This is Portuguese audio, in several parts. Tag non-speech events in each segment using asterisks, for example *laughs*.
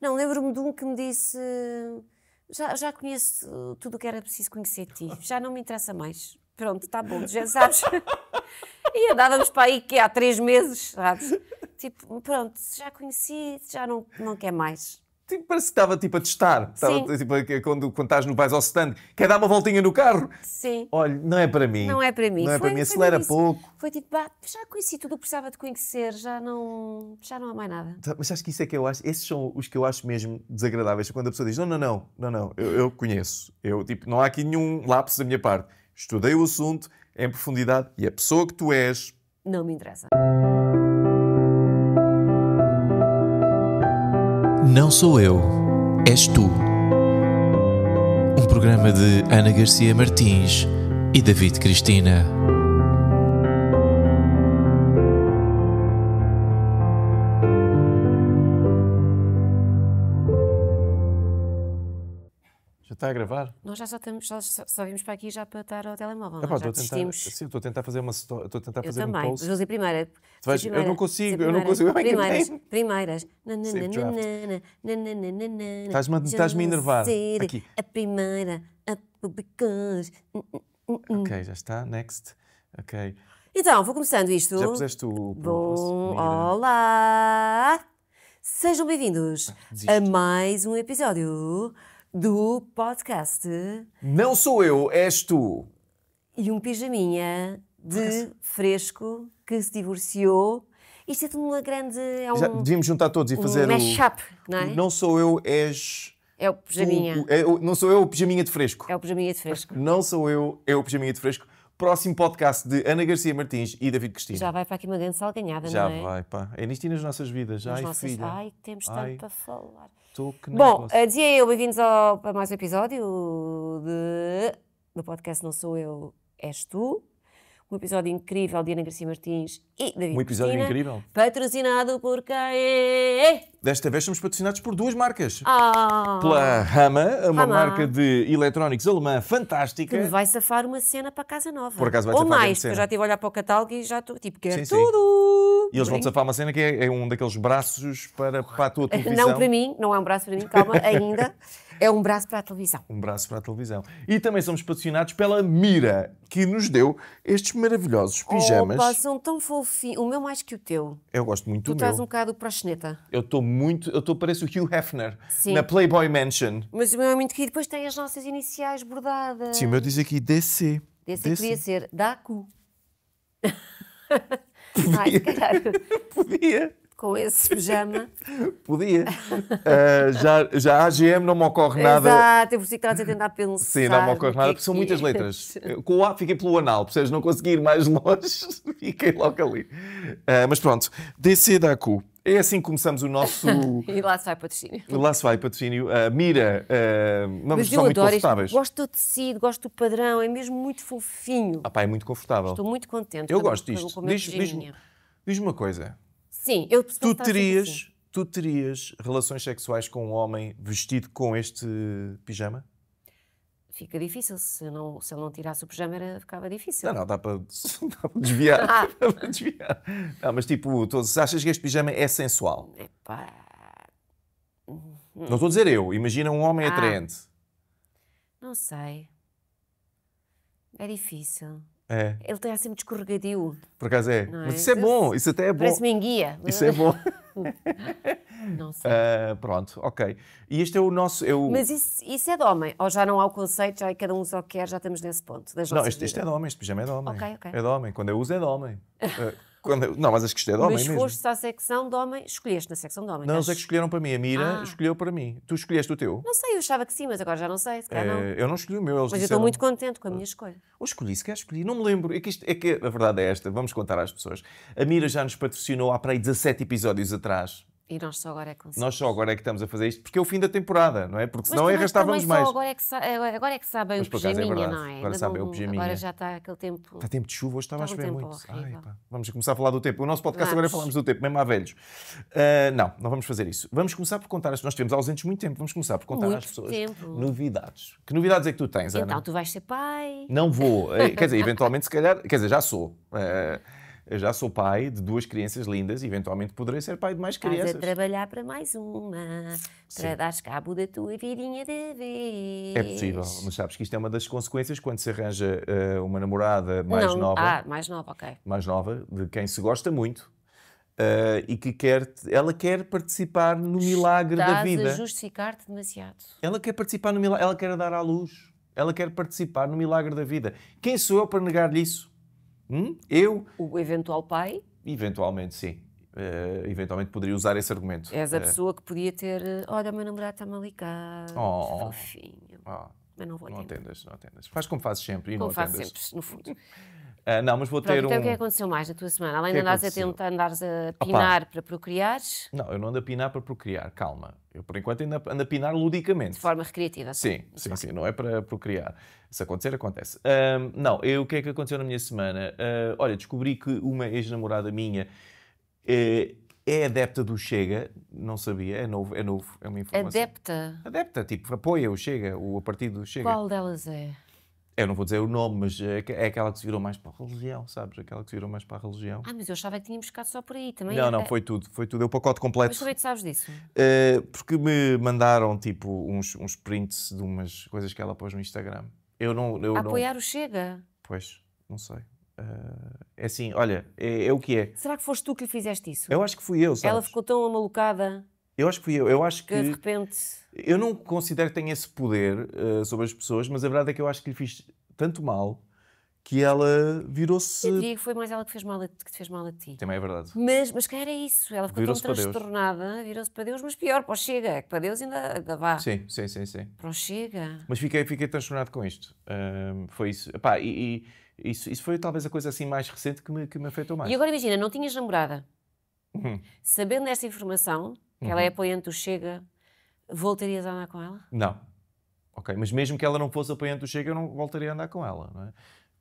Não, lembro-me de um que me disse: já, já conheço tudo o que era preciso conhecer de ti, já não me interessa mais. Pronto, está bom, já *laughs* sabes. e andávamos para aí que há três meses, sabes? Tipo, pronto, já conheci, já não, não quer mais. Tipo, parece que estava tipo a testar. Estava, tipo, quando, quando estás no vais ao stand, quer dar uma voltinha no carro? Sim. Olha, não é para mim. Não é para mim. Não é para mim, acelera pouco. Foi tipo, já conheci tudo o que precisava de conhecer, já não, já não há mais nada. Tá, mas acho que isso é que eu acho, esses são os que eu acho mesmo desagradáveis. É quando a pessoa diz, não, não, não, não, não, eu, eu conheço. Eu, tipo, não há aqui nenhum lapso da minha parte. Estudei o assunto em profundidade e a pessoa que tu és. Não me interessa. Não sou eu, és tu. Um programa de Ana Garcia Martins e David Cristina. Está a gravar? Nós já só, estamos, só, só vimos para aqui já para estar ao telemóvel. Ah, pá, já desistimos. Tentar, sim, estou a tentar fazer uma estou a tentar fazer eu também. um post. Eu primeira, vais, primeira. Eu não consigo, eu não consigo. Primeiras, primeiras. Estás-me a enervar. Aqui. A primeira, a publicar. Hum, hum, hum, ok, já está. Next. Ok. Então, vou começando isto. Já puseste o... Bom, olá! Sejam bem-vindos ah, a mais um episódio do podcast. Não sou eu, és tu. E um pijaminha de fresco que se divorciou. Isto é tudo uma grande. É um, Já devíamos juntar todos e fazer. Um mashup, o, não é? Não sou eu, és. É o pijaminha. é, não sou eu, o pijaminha de fresco. É o pijaminha de fresco. Não sou eu, é o pijaminha de fresco. Próximo podcast de Ana Garcia Martins e David Cristina. Já vai para aqui uma grande salganhada, Já não é? Já vai, pá. É nisto e nas nossas vidas. Nas ai, nossas... filha. Ai, temos tanto ai. para falar. Estou que nem Bom, posso. Eh, dizia eu, bem-vindos ao... a mais um episódio de... do podcast Não Sou Eu, És Tu um episódio incrível de Ana Garcia Martins e David Um episódio Cristina, incrível. Patrocinado por quem? Desta vez somos patrocinados por duas marcas. Ah. Pela Hama, uma Hama. marca de eletrónicos alemã fantástica. Que me vai safar uma cena para casa nova. Por acaso vai Ou safar mais, porque eu já estive a olhar para o catálogo e já estou tipo, quero sim, tudo. Sim. E eles vão te safar uma cena que é, é um daqueles braços para, para a tua *laughs* televisão. Não para mim, não é um braço para mim, calma, *laughs* ainda. É um braço para a televisão. Um braço para a televisão. E também somos patrocinados pela Mira, que nos deu estes maravilhosos pijamas. Opa, são tão fofinhos. O meu mais que o teu. Eu gosto muito tu do meu. Tu estás um bocado proxeneta. Eu estou muito... Eu estou parece o Hugh Hefner Sim. na Playboy Mansion. Mas o meu é muito querido. Depois tem as nossas iniciais bordadas. Sim, o meu diz aqui DC. DC, DC. podia ser Daku. *laughs* Ai, podia com esse pijama. *laughs* Podia. Uh, já, já a AGM não me ocorre nada. Exato, eu fico é a tentar pensar. Sim, não me ocorre nada, é porque são muitas é. letras. *laughs* Com o A fiquei pelo anal, percebes? Não consegui ir mais *laughs* longe, fiquei logo ali. Uh, mas pronto, DC da Q. É assim que começamos o nosso. e lá se vai patrocínio. Lá se vai patrocínio. Uh, mira, uh, vamos são muito confortáveis. Gosto do tecido, gosto do padrão, é mesmo muito fofinho. Ah, pá, é muito confortável. Estou muito contente. Eu gosto disto. Diz-me diz, diz uma coisa. Sim, eu tu assim. terias, assim. tu terias relações sexuais com um homem vestido com este pijama? Fica difícil, se, não, se ele não tirasse o pijama era, ficava difícil. Não, não, dá para, *laughs* dá para desviar. Ah. *laughs* Dá para desviar. Não, mas tipo, tu achas que este pijama é sensual? Epá. Hum. Não estou a dizer eu, imagina um homem ah. atraente. Não sei. É difícil. É. Ele está assim descorregadio. Por acaso é. Mas é? isso é bom, isso até é bom. Parece-me em guia. Isso é bom. *laughs* não sei. Uh, pronto, ok. E este é o nosso. É o... Mas isso, isso, é de homem? Ou já não há o conceito, já é cada um só quer, já estamos nesse ponto? não, este, este, é de homem, este pijama é de homem. Okay, okay. É de homem. Quando eu uso é de homem. uh, *laughs* Quando, não, mas acho que isto é de homem mas mesmo. Mas foste à secção de homem, escolheste na secção de homem. Não, eles é que escolheram para mim. A Mira ah. escolheu para mim. Tu escolheste o teu? Não sei, eu achava que sim, mas agora já não sei. Se é, não. Eh, eu não escolhi o meu. mas disseram... eu estou muito contente com a minha ah. escolha. Ou escolhi, se calhar escolhi. Não me lembro. É que, isto, é que a verdade é esta. Vamos contar às pessoas. A Mira já nos patrocinou há para aí 17 episódios atrás e nós só agora é que conseguimos. Nós só agora é que estamos a fazer isto, porque é o fim da temporada, não é? Porque senão arrastávamos mais. agora, é que agora é que sabem mas, o é pijaminha, é não é? Agora sabem o pijaminha. Agora já está aquele tempo... Está tempo de chuva, hoje estava tá a chover muito. Ai, vamos começar a falar do tempo. O nosso podcast vamos. agora falamos do tempo, mesmo há velhos. Uh, não, não vamos fazer isso. Vamos começar por contar, nós temos ausentes muito tempo, vamos começar por contar muito às pessoas tempo. novidades. Que novidades é que tu tens, então, Ana? Então, tu vais ser pai. Não vou. É, quer dizer, eventualmente, se calhar, quer dizer, já sou. Uh, eu já sou pai de duas crianças lindas e eventualmente poderei ser pai de mais Estás crianças. Estás a trabalhar para mais uma, Sim. para dares cabo da tua vidinha de vez. É possível, mas sabes que isto é uma das consequências quando se arranja uh, uma namorada mais Não. nova. Ah, mais nova, ok. Mais nova, de quem se gosta muito, Uh, e que quer, ela quer participar no milagre Estás da vida. Estás a justificar-te demasiado. Ela quer participar no milagre, ela quer dar à luz, ela quer participar no milagre da vida. Quem sou eu para negar-lhe isso? Hum? Eu. O eventual pai? Eventualmente, sim. Uh, eventualmente poderia usar esse argumento. És a eh, pessoa que podia ter. Eh, Olha, o meu namorado está mal ligado. Oh, fofinho. Oh, mas não vou Não atendas, não atendas. Faz como fazes sempre e como não faço sempre, no fundo. *laughs* Uh, não, mas vou Pronto, ter então um. o que é aconteceu mais na tua semana? Além de é andares a tentar andares a pinar Opa. para procriares? Não, eu não ando a pinar para procriar, calma. Eu, por enquanto, ainda ando a pinar ludicamente. De forma recreativa. Sim, tá? sim, sim, não é para procriar. Se acontecer, acontece. Uh, não, eu, o que é que aconteceu na minha semana? Uh, olha, descobri que uma ex-namorada minha eh, é adepta do Chega, não sabia, é novo, é novo, é uma informação. Adepta? Adepta, tipo, apoia o Chega, o partido do Chega. Qual delas é? Eu não vou dizer o nome, mas é, é aquela que se virou mais para a religião, sabes? Aquela que se virou mais para a religião. Ah, mas eu achava que tinha buscado só por aí também. Não, não, é, é. foi tudo, foi tudo. É o pacote completo. Mas como é que sabes disso? Uh, porque me mandaram, tipo, uns, uns prints de umas coisas que ela pôs no Instagram. Eu não... Eu Apoiar não... o Chega? Pois, não sei. Uh, é assim, olha, é, é, o que é. Será que foste tu que lhe fizeste isso? Eu acho que fui eu, sabes? Ela ficou tão amalucada... Eu acho que fui eu. Eu acho que. que de repente. Eu não considero que tenha esse poder uh, sobre as pessoas, mas a verdade é que eu acho que lhe fiz tanto mal que ela virou-se. Eu diria que foi mais ela que, fez mal a, que te fez mal a ti. Também é verdade. Mas, mas que era é isso. Ela ficou virou tão transtornada, virou-se para Deus, mas pior, para o Chega, que para Deus ainda, ainda vá. Sim, sim, sim, sim. Para o Chega. Mas fiquei, fiquei transtornado com isto. Um, foi isso. Epá, e, e isso, isso foi talvez a coisa assim mais recente que me, que me afetou mais. E agora imagina, não tinhas namorada. Uhum. Sabendo dessa informação, uhum. ela é uhum. apoiante do Chega, voltarias a andar com ela? Não. Ok, mas mesmo que ela não fosse apoiante do Chega, eu não voltaria a andar com ela, não é?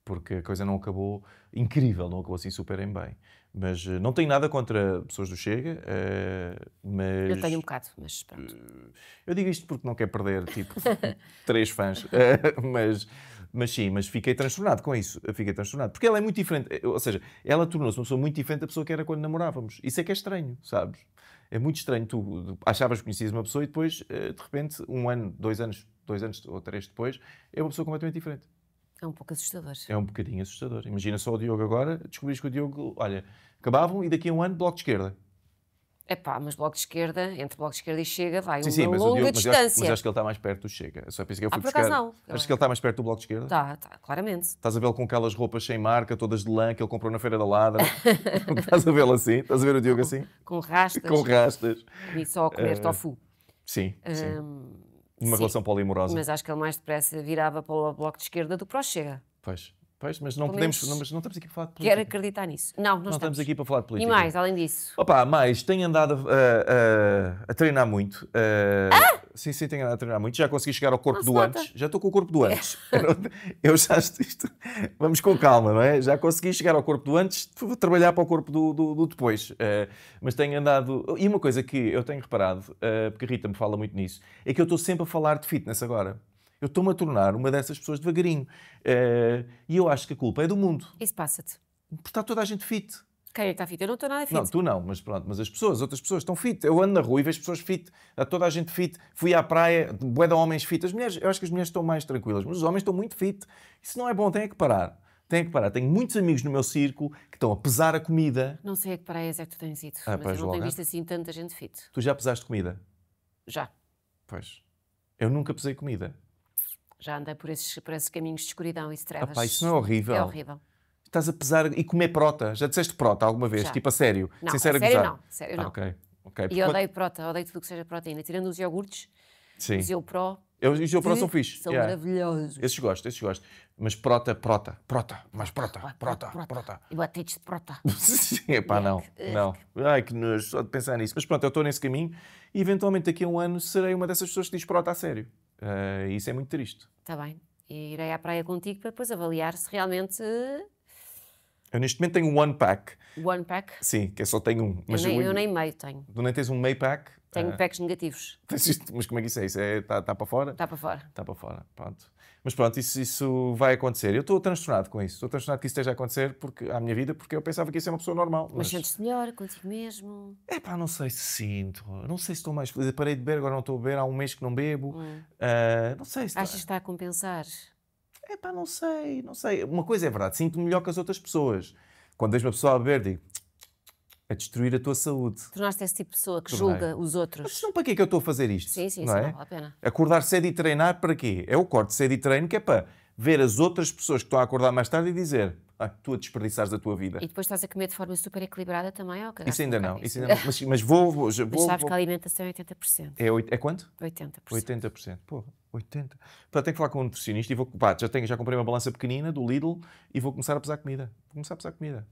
Porque a coisa não acabou incrível, não acabou assim super em bem. Mas eh, não tenho nada contra pessoas do Chega, uh, mas... Eu tenho um bocado, mas pronto. Uh, eu digo isto porque não quero perder, tipo, *laughs* três fãs. Uh, *laughs* mas, mas sim, mas fiquei transtornado com isso. Fiquei transtornado. Porque ela é muito diferente. Ou seja, ela tornou-se uma pessoa muito diferente da pessoa que era quando namorávamos. Isso é que é estranho, sabes? é muito estranho. Tu achavas que conhecias uma pessoa e depois, eh, de repente, um ano, dois anos, dois anos ou três depois, é uma pessoa completamente diferente. É um pouco assustador. É um bocadinho assustador. Imagina só o Diogo agora, descobris que o Diogo, olha, acabavam e daqui a um ano, bloco de esquerda. É pá, mas Bloco de Esquerda, entre Bloco de Esquerda e Chega, vai sim, uma sim, mas longa Diogo, mas distância. Acho, mas acho que ele está mais perto do Chega. só pensei que eu fui ah, por Acaso não. Acho que ele está mais perto do Bloco de Esquerda? Está, tá, claramente. Estás a vê-lo com aquelas roupas sem marca, todas de lã que ele comprou na Feira da Ladra. *laughs* estás a vê-lo assim? Estás a ver o Diogo assim? Com rastas. com rastas. E só a comer uh, tofu. Sim, sim. Uma relação polimorosa. Mas acho que ele mais depressa virava para o Bloco de Esquerda do que para o Chega. Pois. Pois, mas não podemos, não, mas não estamos aqui para falar de política. Quero acreditar nisso. Não, não, não estamos. estamos aqui para falar de política. E mais, além disso? Opa, mais, tenho andado a, a, a treinar muito. A, ah? Sim, sim, tenho andado a treinar muito. Já consegui chegar ao corpo Nossa, do antes. Já estou com o corpo do antes. *laughs* É. *laughs* Eu já isto, Vamos com calma, não é? Já consegui chegar ao corpo do antes, vou trabalhar para o corpo do, do, do depois. Eh, mas tenho andado... E uma coisa que eu tenho reparado, eh, porque a Rita me fala muito nisso, é que eu estou sempre a falar de fitness agora. Eu estou-me a tornar uma dessas pessoas devagarinho. Uh, e eu acho que a culpa é do mundo. Isso passa-te. Porque está toda a gente fit. Quem é está fit? Eu não estou nada fit. Não, tu não, mas pronto, mas as pessoas, outras pessoas estão fit. Eu ando na rua e vejo pessoas fit, está toda a gente fit. Fui à praia, bué de homens fit. As mulheres, eu acho que as mulheres estão mais tranquilas, mas os homens estão muito fit. Isso não é bom, tem que parar. Tem que parar. Tenho muitos amigos no meu círculo que estão a pesar a comida. Não sei a que praias é que tu tens ido, ah, mas eu não logo, tenho visto assim tanta gente fit. Tu já pesaste comida? Já. Pois. Eu nunca pesei comida. Já andei por esses, por esses caminhos de escuridão e de trevas. isso não é horrível. É horrível. Estás a pesar e comer prota. Já disseste prota alguma vez? Já. Tipo a sério? Não, Sincero a sério não. Ah, sério não. ok. okay. E eu odeio prota, odeio tudo que seja proteína. Tirando os iogurtes, Sim. os iogurtes Eu, os são fixos. São yeah. maravilhosos. Esses gosto, esses gosto. Mas prota, prota, prota, mais prota, prota, prota. prota. E te de prota. *laughs* Sim, epá, não, *laughs* é. não. Ai, que nojo, só de pensar nisso. Mas pronto, eu estou nesse caminho e eventualmente daqui a um ano serei uma dessas pessoas que diz prota a sério. Uh, isso é muito triste. Está bem. E irei à praia contigo para depois avaliar se realmente. Eu neste momento tenho um one pack. One pack? Sim, que eu só tenho um. Mas eu, nem, eu... eu nem meio tenho. Tu nem tens um meio pack? Tenho uh... packs negativos. *laughs* Mas como é que isso é? Isso é, tá, tá para fora? Está para fora. Está para fora, pronto. Mas pronto, isso, isso vai acontecer. Eu estou transtornado com isso. Estou transtornado que isso esteja a acontecer porque, à minha vida, porque eu pensava que isso é uma pessoa normal. Mas, mas... sentes melhor contigo mesmo? É pá, não sei se sinto. Não sei se estou mais feliz. Eu parei de beber, agora não estou a beber. Há um mês que não bebo. Hum. Uh, não sei se... Achas que está a compensar? É pá, não sei, não sei. Uma coisa é verdade, sinto-me melhor que as outras pessoas. Quando vejo uma pessoa a beber, digo, a destruir a tua saúde. Tornaste esse tipo de pessoa que julga os outros. Mas não para que é que eu estou a fazer isto? Sim, sim, não isso é? é? não vale a é pena. Acordar cedo e treinar para quê? É o corte cedo e treino que é para ver as outras pessoas que estão a acordar mais tarde e dizer ah, tu a desperdiçares a tua vida. E depois estás a comer de forma super equilibrada também? Ou isso ainda não, isso ainda não. Mas, mas vou... vou, mas vou sabes vou... que a alimentação é 80%. É, é quanto? 80%. 80%, porra. 80. Portanto, tenho que falar com um nutricionista e vou. Pá, já, tenho, já comprei uma balança pequenina do Lidl e vou começar a pesar comida. Vou começar a pesar comida.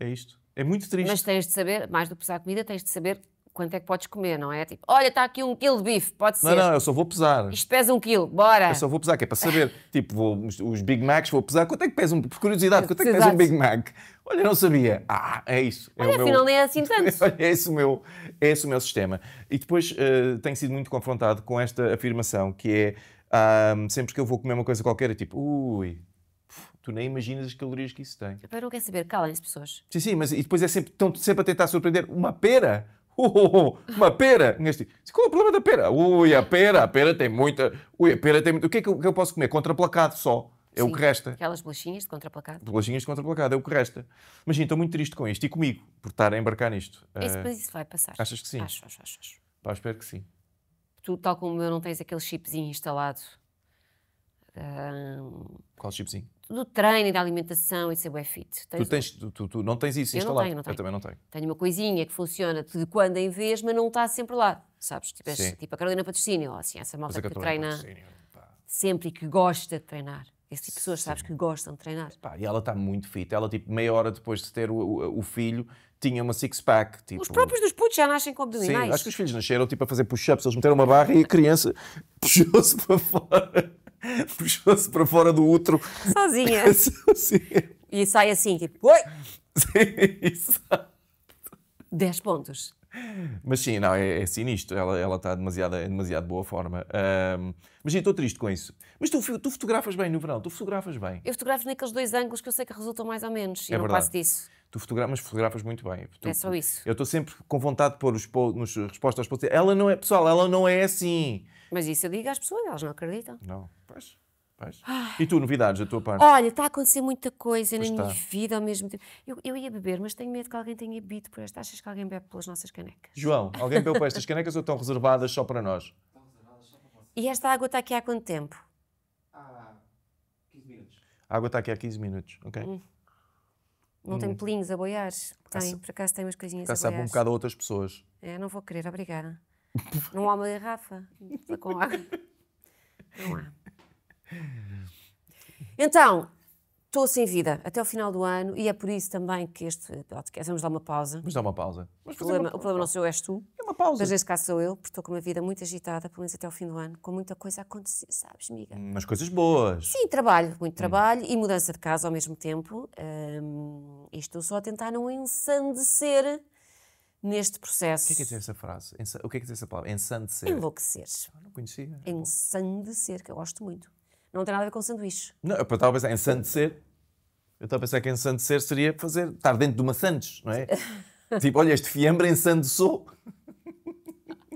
É isto. É muito triste. Mas tens de saber, mais do que pesar a comida, tens de saber quanto é que podes comer, não é? Tipo, olha, está aqui um quilo de bife, pode ser. Não, não, eu só vou pesar. Isto pesa um quilo, bora. Eu só vou pesar, que é para saber. *laughs* tipo, vou, os Big Macs, vou pesar. Quanto é que pesa um, por curiosidade, quanto é que pesa um Big Mac? Olha, não sabia. Ah, é isso. É olha, é o afinal meu... é assim *laughs* tanto. é, esse o meu, é esse o meu sistema. E depois uh, tenho sido muito confrontado com esta afirmação, que é, uh, sempre que eu vou comer uma coisa qualquer, é tipo, ui, tu nem imaginas as calorias que isso tem. Eu não quero saber, calem-se pessoas. Sim, sim, mas e depois é sempre, estão sempre a tentar surpreender uma pera. Oh, oh, oh, uma pera! Tipo, Qual é o problema da pera? Ui, a pera, a pera tem muita. Ui, a pera tem O que é que eu, que eu posso comer? Contraplacado só. É Sim, o que resta. Aquelas bolachinhas de contraplacado. Bolachinhas de contraplacado, é o que resta. Mas sim, estou muito triste com isto e comigo por estar a embarcar nisto. Esse, uh, eh, isso vai passar. Achas que sim? Acho, acho, acho. Pá, espero que sim. Tu, tal como eu, não tens aquele chipzinho instalado. Uh... Qual chipzinho? do treino e da alimentação e de ser bem fit. Tens tu, tens, tu, tu, tu, não tens isso eu instalado? Não tenho, não tenho. Eu também não tenho. Tenho uma coisinha que funciona de quando em vez, mas não está sempre lá. Sabes? Tipo, és, tipo a Carolina Patrocínio, ou assim, essa malta que treina sempre e que gosta de treinar. Esse tipo de pessoas, Sim. sabes, que gostam de treinar. Pá, e ela está muito fit. Ela, tipo, meia hora depois de ter o, o, o filho, tinha uma six-pack. Tipo... Os próprios dos putos já nascem com abdominais. Sim, acho que os filhos nasceram, tipo, a fazer push-ups. Eles meteram uma barra e a criança *laughs* puxou-se para fora. *laughs* Puxou-se para fora do útero. Sozinha. *laughs* Sozinha. E sai assim, tipo, oi! Sim, 10 *laughs* pontos. Mas sim, não, é, é sinistro. Ela, está em demasiado boa forma. Um, mas sim, estou triste com isso. Mas tu, tu fotografas bem no verão, tu fotografas bem. Eu fotografo naqueles dois ângulos que eu sei que resultam mais ou menos. É eu não passo disso. Tu fotografas, mas fotografas muito bem. Tu, é só isso. Eu estou sempre com vontade de pôr os, nos respostas aos Ela não é, pessoal, ela não é assim. Mas isso eu digo às pessoas, elas não acreditam. Não, pois. pois. Ah. E tu, novidades da tua parte? Olha, está a acontecer muita coisa pois na está. minha vida ao mesmo tempo. Eu, eu, ia beber, mas tenho medo que alguém tenha bebido por esta. Achas que alguém bebe pelas nossas canecas? João, *laughs* alguém bebeu por estas canecas ou estão reservadas só para nós? Estão reservadas só para vocês. E esta água está aqui há quanto tempo? Há 15 minutos. A água está aqui há 15 minutos, ok? Hum. Não hum. tem pelinhos a boiar? Tem, por acaso tem umas coisinhas a boiar. sabe um bocado a outras pessoas. É, não vou querer, obrigada. Não há uma garrafa com água. Não há. É. Então, estou sem assim vida até o final do ano e é por isso também que este podcast. Vamos dar uma pausa. Vamos dar uma pausa. o problema, o problema não sou eu, és tu. É uma pausa. Mas neste caso sou eu, porque estou com uma vida muito agitada, pelo menos até o fim do ano, com muita coisa a acontecer, sabes, amiga? Mas coisas boas. Sim, trabalho, muito hum. trabalho e mudança de casa ao mesmo tempo. Hum, e estou só a tentar não ensandecer neste processo. O que é que é diz essa frase? O que é que é diz essa palavra? Ensandecer. Enlouquecer. Ah, não conhecia. Ensandecer, que eu gosto muito. Não tem nada a ver com sanduíche. Não, eu estava a pensar em ensandecer. Eu estava a pensar que ensandecer seria fazer, estar dentro de uma sandes, não é? *laughs* tipo, olha, este fiambre ensandeçou.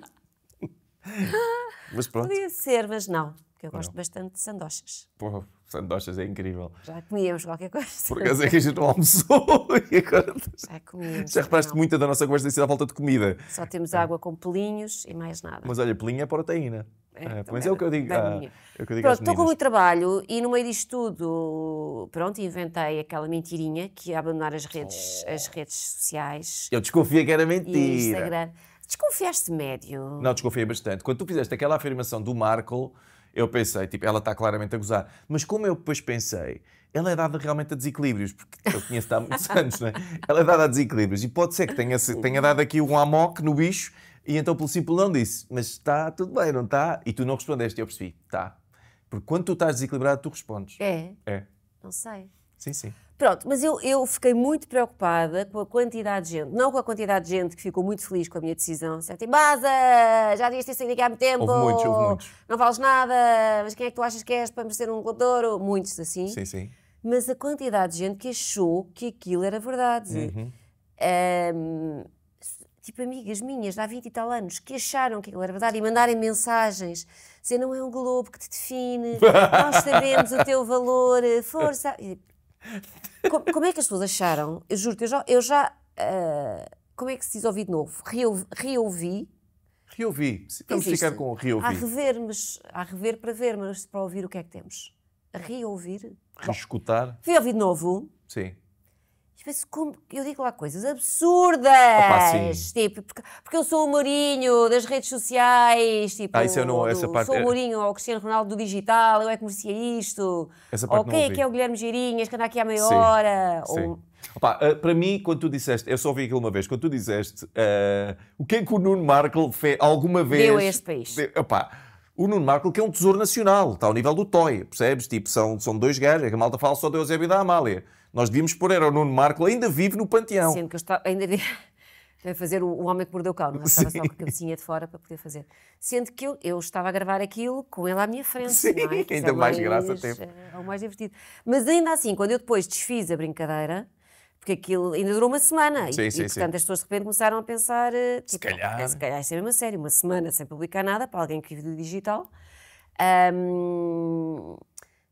*laughs* mas pronto. Podia ser, mas não, porque eu gosto não. bastante de sandochas. Pô sandochas é incrível. Já comíamos qualquer coisa. Por acaso é que a gente não almoçou *laughs* e agora... *laughs* Já comíamos. Já reparaste muito muita da nossa conversa da sido falta de comida. Só temos é. água com pelinhos e mais nada. Mas olha, pelinho é proteína. É, é mas é, ah, é o que eu digo. Ah, é que eu digo pronto, estou com muito trabalho e no meio disto tudo, pronto, inventei aquela mentirinha que ia abandonar as redes, oh. as redes sociais. Eu desconfiei que era mentira. E Instagram. Desconfiaste médio? Não, desconfiei bastante. Quando tu fizeste aquela afirmação do Marco, eu pensei, tipo, ela está claramente a gozar. Mas como eu depois pensei, ela é dada realmente a desequilíbrios, porque eu conheço-te há muitos *laughs* anos, não é? Ela é dada a desequilíbrios. E pode ser que tenha, tenha dado aqui um amoque no bicho e então pelo simples não disse, mas está tudo bem, não está? E tu não respondeste, eu percebi, está. Porque quando tu estás desequilibrado, tu respondes. É? É. Não sei. Sim, sim. Pronto, mas eu, eu fiquei muito preocupada com a quantidade de gente, não com a quantidade de gente que ficou muito feliz com a minha decisão. Certo? Tipo, Baza, já devias ter saído aqui há muito tempo. Houve muitos, houve muitos. Não vales nada, mas quem é que tu achas que és para merecer um Globo Muitos assim. Sim, sim. Mas a quantidade de gente que achou que aquilo era verdade. Uhum. Um, tipo, amigas minhas, há 20 e tal anos, que acharam que aquilo era verdade e mandarem mensagens dizer não é um globo que te define, *laughs* nós sabemos o teu valor, força. Como, como, é que as pessoas acharam? Eu juro-te, eu já. Eu já uh, como é que se diz ouvir de novo? Reouvi. reouvi Vamos Existe. ficar com reouvi. A rever, mas a rever para ver, mas para ouvir o que é que temos. reouvir. Reescutar. Reouvi de novo. Sim como, eu digo lá coisas absurdas, Opa, tipo, porque, porque, eu sou o Mourinho das redes sociais, tipo, ah, isso não, essa parte sou o é- Mourinho ou o Cristiano Ronaldo do digital, eu é que merecia isto, essa parte ou quem é que é o Guilherme Girinhas que anda aqui à meia sim, hora. Sim. Ou... Opa, eh, para mim, quando tu disseste, eu só ouvi aquilo uma vez, quando tu disseste uh, o que é que o Nuno Markle fez alguma vez... Deu a este país. opa, o Nuno Markle que é um tesouro nacional, está ao nível do Toy, percebes? Tipo, são, são dois gajos, é que a malta fala só de Eusébio e da Amália. Nós devíamos pôr, era o Nuno Marco, ainda vive no panteão. Sendo que eu estava, ainda vai *laughs* fazer o, o Homem que Mordeu o Cão, não é? Estava só com a cabecinha de fora para poder fazer. Sendo que eu, eu estava a gravar aquilo com ele à minha frente. Sim, não é? Que ainda é mais, mais graça tempo, É o mais divertido. Mas ainda assim, quando eu depois desfiz a brincadeira, porque aquilo ainda durou uma semana. Sim, e, sim, e, portanto, sim. as pessoas de repente começaram a pensar: eh, tipo, se calhar. É, se calhar, isso é mesmo a sério, uma semana sem publicar nada para alguém que vive do digital. Um,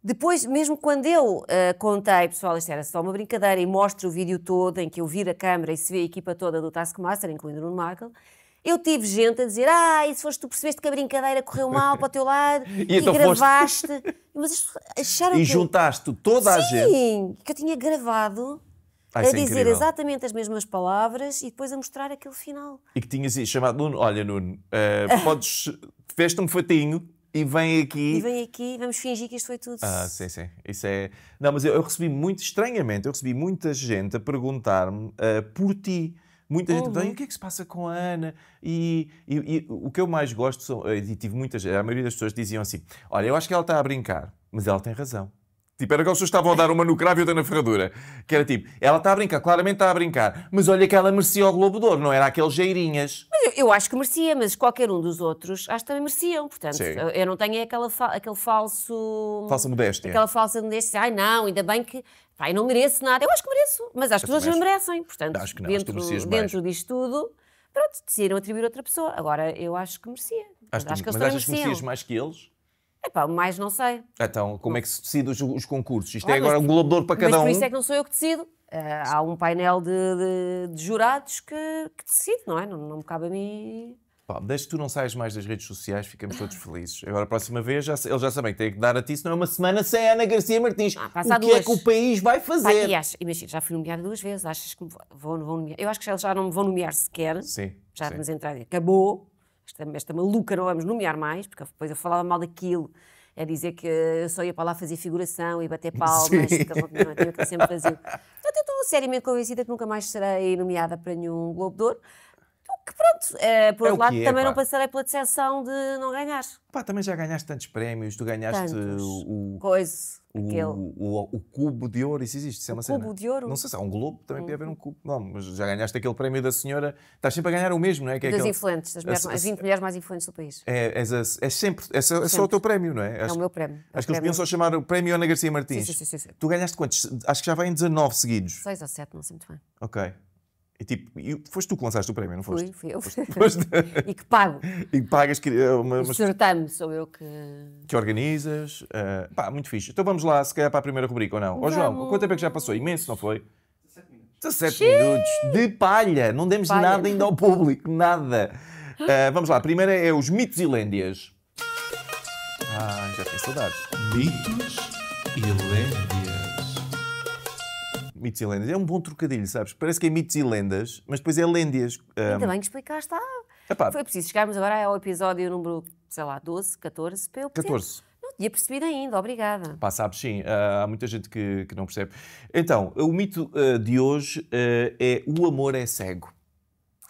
depois, mesmo quando eu uh, contei, pessoal, isto era só uma brincadeira, e mostro o vídeo todo em que eu viro a câmara e se vê a equipa toda do Taskmaster, incluindo o Nuno Markle, eu tive gente a dizer: Ah, e se foste tu percebeste que a brincadeira correu mal para o teu lado *laughs* e, então e gravaste. Foste... *laughs* Mas acharam e que. E juntaste toda a Sim, gente. Sim, que eu tinha gravado. Ai, ah, a é dizer exatamente as mesmas palavras e depois a mostrar aquele final. E que tinhas chamado Nuno: Olha, Nuno, uh, podes. *laughs* Fizeste um fatinho e vem aqui. E vem aqui, vamos fingir que isto foi tudo. Ah, sim, sim. Isso é. Não, mas eu, eu recebi muito, estranhamente, eu recebi muita gente a perguntar-me uh, por ti. Muita uhum. gente me diz, o que é que se passa com a Ana? E, e, e o que eu mais gosto, são, e tive muitas, a maioria das pessoas diziam assim: olha, eu acho que ela está a brincar, mas ela tem razão. Tipo, era como as pessoas estavam a dar uma no cravo e outra na ferradura. Que era tipo, ela está a brincar, claramente está a brincar, mas olha que ela merecia o Globo de Ouro, não era aqueles jeirinhas. Eu, eu acho que merecia, mas qualquer um dos outros acho que também mereciam. Portanto, Sim. eu não tenho aquela fa aquele falso. Falsa modéstia. Aquela falsa modéstia. Ai não, ainda bem que. Pai, não mereço nada. Eu acho que mereço, mas acho que os outros não merecem. Portanto, acho que não, dentro, acho dentro disto tudo, pronto, decidiram atribuir outra pessoa. Agora, eu acho que merecia. Acho, mas acho que eles mas achas que merecias mais que eles? É pá, mais não sei. Então, como é que se decidem os, os concursos? Isto ah, é agora mas, um globador para cada mas por um. Por isso é que não sou eu que decido. Uh, há um painel de, de, de jurados que, que, decide, não é? Não, não me cabe a mim. Deixa desde que tu não saias mais das redes sociais, ficamos todos felizes. Agora, a próxima vez, já, eles já sabem que tem que dar a ti, senão é uma semana sem Ana Garcia Martins. Ah, o que duas. é que o país vai fazer? Pá, acho, imagina, já fui nomeada duas vezes, achas que me vão, vão nomear? Eu acho que eles já não me vão nomear sequer. Sim. Já sim. vamos entrar e acabou. Esta, esta maluca não vamos nomear mais, porque depois eu falava mal daquilo É dizer que eu só ia para lá fazer figuração e bater *laughs* palmas, é, que eu, eu, eu sempre fazia. Eu até estou seriamente convencida que nunca mais serei nomeada para nenhum Globo de Ouro que pronto, eh, por é outro lado, é, também pá. não passarei pela decepção de não ganhar. Pá, também já ganhaste tantos prémios, tu ganhaste tantos. o. Coisa. O, o, o, o, cubo de ouro, isso existe, isso é uma cena. cubo de ouro? Não sei se há um globo, também hum. podia haver um uhum. cubo. Não, mas já ganhaste aquele prémio da senhora, estás sempre a ganhar o mesmo, não é? Que é das aquele... influentes, das mulheres, as 20 mulheres mais influentes do país. É, sempre, é, só, sempre. é só o teu prémio, não é? Acho, é o meu prémio. É acho que eles podiam só chamar o prémio Ana Garcia Martins. Sim, sim, sim, sim, Tu ganhaste quantos? Acho que já vai em 19 seguidos. 6 ou 7, não sei muito bem. Ok. E tipo, e foste tu que lançaste o prémio, não foste? Fui, fui eu. Foste, foste... *laughs* e que pago. E que pagas. Que, eh, uma, mas... Certame, sou eu que. Que organizas. Uh, pá, muito fixe. Então vamos lá, se calhar, para a primeira rubrica ou não? Ó oh, João, quanto tempo é que já passou? Imenso, não foi? 17 minutos. 17 minutos. De palha. Não demos palha. nada ainda ao público, nada. Uh, vamos lá, a primeira é os mitos e lêndias. Ah, já tenho saudades. Mitos e lêndias mitos e lendas. É um bom trocadilho, sabes? Parece que é mitos e lendas, mas depois é lendas. Um... Ainda bem que explicaste. Ah, Epá. Foi preciso chegarmos agora ao episódio número, sei lá, 12, 14, para eu 14. Não tinha percebido ainda, obrigada. Pá, sabes, sim, ah, há muita gente que, que não percebe. Então, o mito ah, de hoje ah, é o amor é cego.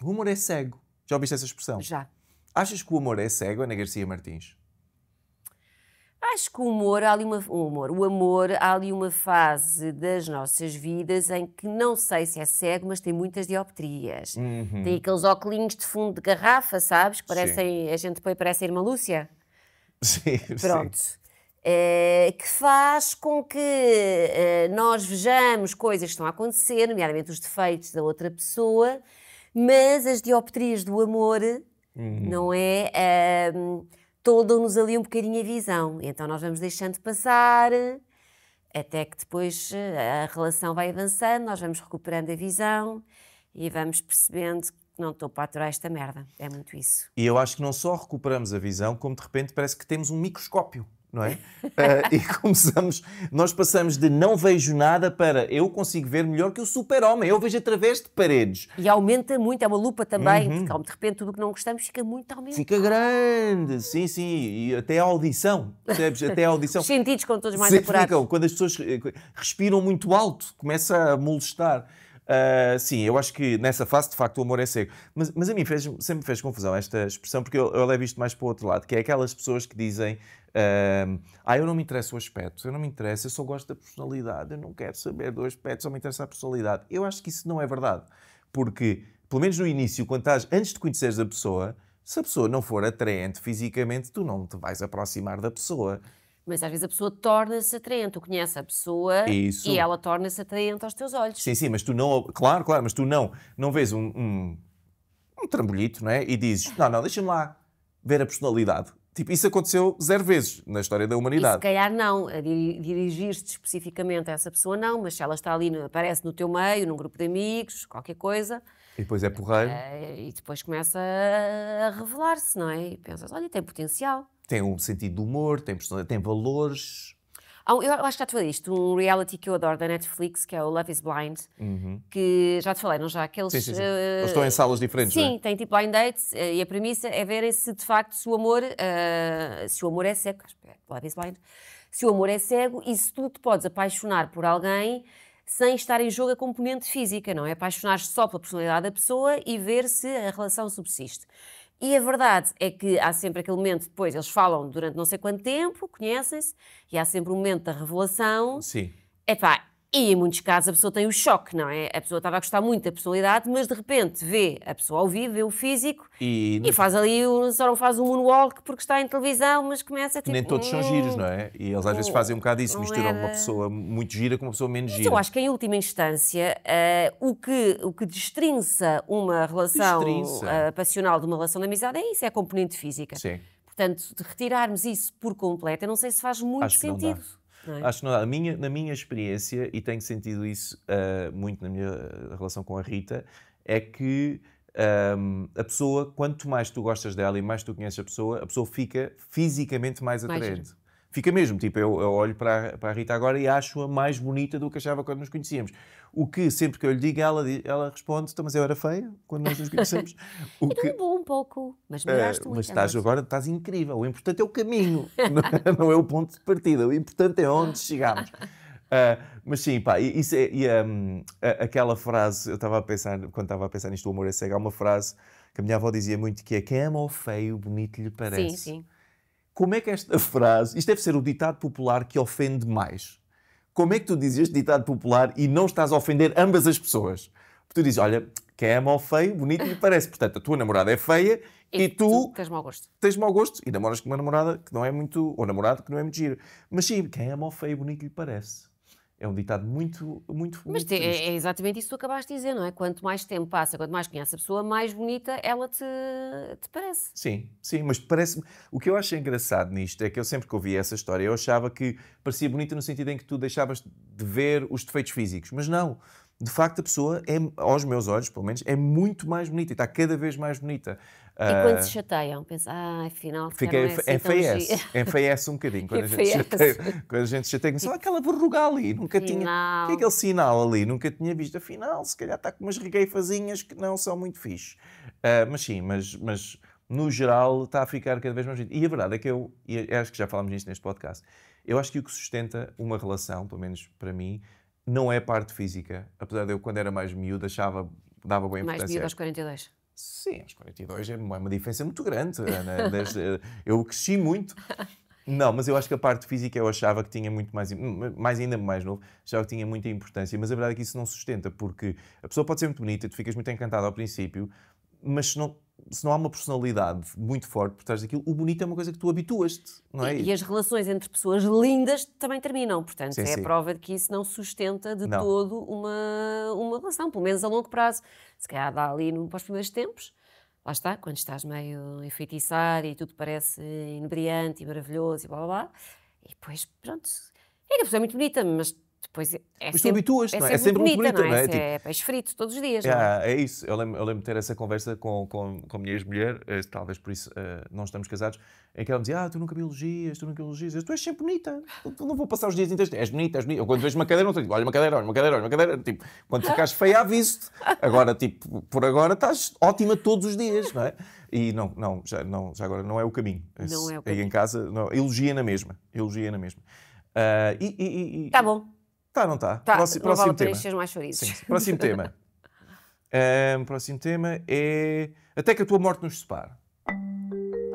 O amor é cego. Já ouviste essa expressão? Já. Achas que o amor é cego, Ana Garcia Martins? acho que o humor, há ali uma, o humor, o amor, há ali uma fase das nossas vidas em que não sei se é cego, mas tem muitas dioptrias. Uhum. Tem aqueles óculos de fundo de garrafa, sabes? Que parecem, a gente depois parece a irmã Lúcia. Sim, Pronto. Sim. Eh, é, que faz com que é, nós vejamos coisas que estão a acontecer, nomeadamente os defeitos da outra pessoa, mas as dioptrias do amor, uhum. não é? é toldam-nos ali um bocadinho a visão. Então nós vamos deixando passar, até que depois eh, a relação vai avançando, nós vamos recuperando a visão e vamos percebendo que não estou para aturar esta merda. É muito isso. E eu acho que não só recuperamos a visão, como de repente parece que temos um microscópio não é? Uh, *laughs* e começamos, nós passamos de não vejo nada para eu consigo ver melhor que o super-homem, eu vejo através de paredes. E aumenta muito, é uma lupa também, uhum. porque de repente tudo o que não gostamos fica muito aumentado. Fica grande, sim, sim, e até a audição, percebes? Até a *laughs* audição. Os sentidos com todos mais apurados. Ficam, quando as pessoas eh, respiram muito alto, começa a molestar. Uh, sim, eu acho que nessa fase, de facto, o amor é cego. Mas, mas a mim fez, sempre fez confusão esta expressão, porque eu, eu levo isto mais para o outro lado, que é aquelas pessoas que dizem Uh, ah, eu não me interesso o aspecto, eu não me interesso, eu só gosto da personalidade, eu não quero saber do aspecto, só me interessa a personalidade. Eu acho que isso não é verdade, porque, pelo menos no início, quando estás, antes de conheceres a pessoa, se a pessoa não for atraente fisicamente, tu não te vais aproximar da pessoa. Mas às vezes a pessoa torna-se atraente, tu conheces a pessoa Isso. e ela torna-se atraente aos teus olhos. Sim, sim, mas tu não, claro, claro, mas tu não, não vês um, um, um trambolhito, não é? E dizes, não, não, deixa-me lá ver a personalidade. Tipo, isso aconteceu zero vezes na história da humanidade. E se calhar não, dirigir-te especificamente a essa pessoa não, mas se ela está ali, aparece no teu meio, num grupo de amigos, qualquer coisa... E depois é porreiro. Eh, e depois começa a revelar-se, não é? E pensas, olha, tem potencial. Tem um sentido de humor, tem, tem valores, eu acho que já te falei isto, um reality que eu adoro da Netflix, que é o Love is Blind, uhum. que já te falei, não já? Aqueles, sim, sim, sim. Uh, estão em salas diferentes, é? Sim, é? tem tipo blind dates uh, e a premissa é verem se de facto se o amor, uh, se o amor é cego, Love is Blind, se o amor é cego e se tu te podes apaixonar por alguém sem estar em jogo a componente física, não é? Apaixonar-se só pela personalidade da pessoa e ver se a relação subsiste. E a verdade é que há sempre aquele momento depois, eles falam durante não sei quanto tempo, conhecem-se, e há sempre um momento da revelação. Sim. Epá, e em muitos casos a pessoa tem o choque, não é? A pessoa estava a gostar muito da personalidade, mas de repente vê a pessoa ao vivo, vê o físico e, e faz ali, só não faz um moonwalk porque está em televisão, mas começa a tipo... Nem todos hum, são giros, não é? E eles às vezes fazem um bocado isso, misturam era... uma pessoa muito gira com uma pessoa menos gira. Mas eu acho que em última instância, uh, o, que, o que destrinça uma relação destrinça. Uh, passional de uma relação de amizade é isso, é a componente física. Sim. Portanto, de retirarmos isso por completo, eu não sei se faz muito sentido. É? Acho que não dá. Minha, na minha experiência, e tenho sentido isso uh, muito na minha relação com a Rita, é que um, ehm, a pessoa, quanto mais tu gostas dela e mais tu conheces a pessoa, a pessoa fica fisicamente mais atraente. fica mesmo. Tipo, eu, eu olho para, para a Rita agora e acho-a mais bonita do que achava quando nos conhecíamos. O que sempre que eu lhe digo, ela, ela responde: então, mas eu era feia quando nós nos conhecemos. *laughs* O que... bom um pouco, mas é, melhoraste uh, Mas é estás, agora estás incrível. O importante é o caminho, *laughs* é? não é o ponto de partida. O importante é onde chegamos. Uh, *laughs* ah, mas sim, pá, isso é, e, um, aquela frase, eu estava a pensar, quando estava a pensar nisto, o amor é cego, há uma frase que a minha avó dizia muito, que é quem ama o feio, bonito lhe parece. Sim, sim. Como é que esta frase, isto deve ser o ditado popular que ofende mais, como é que tu dizes este ditado popular e não estás a ofender ambas as pessoas? Porque tu dizes, olha, quem é mal feio, bonito lhe parece. Portanto, a tua namorada é feia e, e tu, tu, tens mau gosto. Tens mau gosto e namoras com uma namorada que não é muito, ou namorado que não é muito giro. Mas sim, quem é mal feio, bonito lhe parece. É um ditado muito, muito Mas é, é, exatamente isso que tu acabaste de dizer, não é? Quanto mais tempo passa, quanto mais conhece a pessoa, mais bonita ela te, te parece. Sim, sim, mas parece-me. O que eu acho engraçado nisto é que eu sempre que ouvi essa história, eu achava que parecia bonita no sentido em que tu deixavas de ver os defeitos físicos. Mas não de facto a pessoa, é, aos meus olhos pelo menos, é muito mais bonita e está cada vez mais bonita. E quando ah, se chateiam, pensam, ah, afinal, fica é assim enfaiece, *laughs* enfaiece um bocadinho. Quando a gente chateia, quando a gente chateia, só aquela verruga ali, nunca final. tinha. Que é aquele sinal ali, nunca tinha visto. Afinal, se calhar está com umas regueifazinhas que não são muito fixe. Uh, mas sim, mas, mas no geral está a ficar cada vez mais bonito. E a verdade é que eu, e acho que já falámos nisto neste podcast, eu acho que o que sustenta uma relação, pelo menos para mim, não é parte física. Apesar de eu, quando era mais miúdo, achava, dava bem importância. Mais miúdo aos 42? Sim, aos 42 é, é uma, diferença muito grande. Né? *laughs* eu cresci muito. Não, mas eu acho que a parte física eu achava que tinha muito mais, hum, mais ainda mais novo, achava que tinha muita importância, mas a verdade é que isso não sustenta, porque a pessoa pode ser muito bonita, tu ficas muito encantado ao princípio, mas se não, se não há uma personalidade muito forte por trás daquilo, o bonito é uma coisa que tu habituas-te, não é? E, e, as relações entre pessoas lindas também terminam, portanto, sim, é sim. a prova de que isso não sustenta de não. todo uma, uma relação, pelo menos a longo prazo. Se calhar dá ali no, para os primeiros tempos, lá está, quando estás meio enfeitiçado e tudo parece inebriante e maravilhoso e blá blá blá, e depois, pronto, é que a pessoa é muito bonita, mas depois é, é Mas sempre, tu habituas, é, sempre, é sempre bonita, bonita, não é? é? é? é? tipo, é frito todos os dias. é? é? isso. Eu lembro, eu lembro de ter essa conversa com, com, com a minha ex-mulher, eh, talvez por isso uh, não estamos casados, em que ela me dizia: Ah, tu nunca me elogias, tu nunca me elogias, tu és sempre bonita. Tu não vou passar os dias inteiros. És bonita, és bonita. Eu quando vejo uma cadeira, não estou tipo, olha uma cadeira, olha uma cadeira, olha uma cadeira. Tipo, quando ficaste feia, aviso-te. Agora, tipo, por agora estás ótima todos os dias, não é? E não, não, já, não, já agora não é o caminho. Esse, não é o caminho. Aí em casa, não, elogia na mesma. Elogia na mesma. Uh, e, e, e, tá bom. Está, não está? Tá, tá próximo, não próximo tema. mais Sim, próximo tema. Um, *laughs* próximo tema é Até que a tua morte nos separe.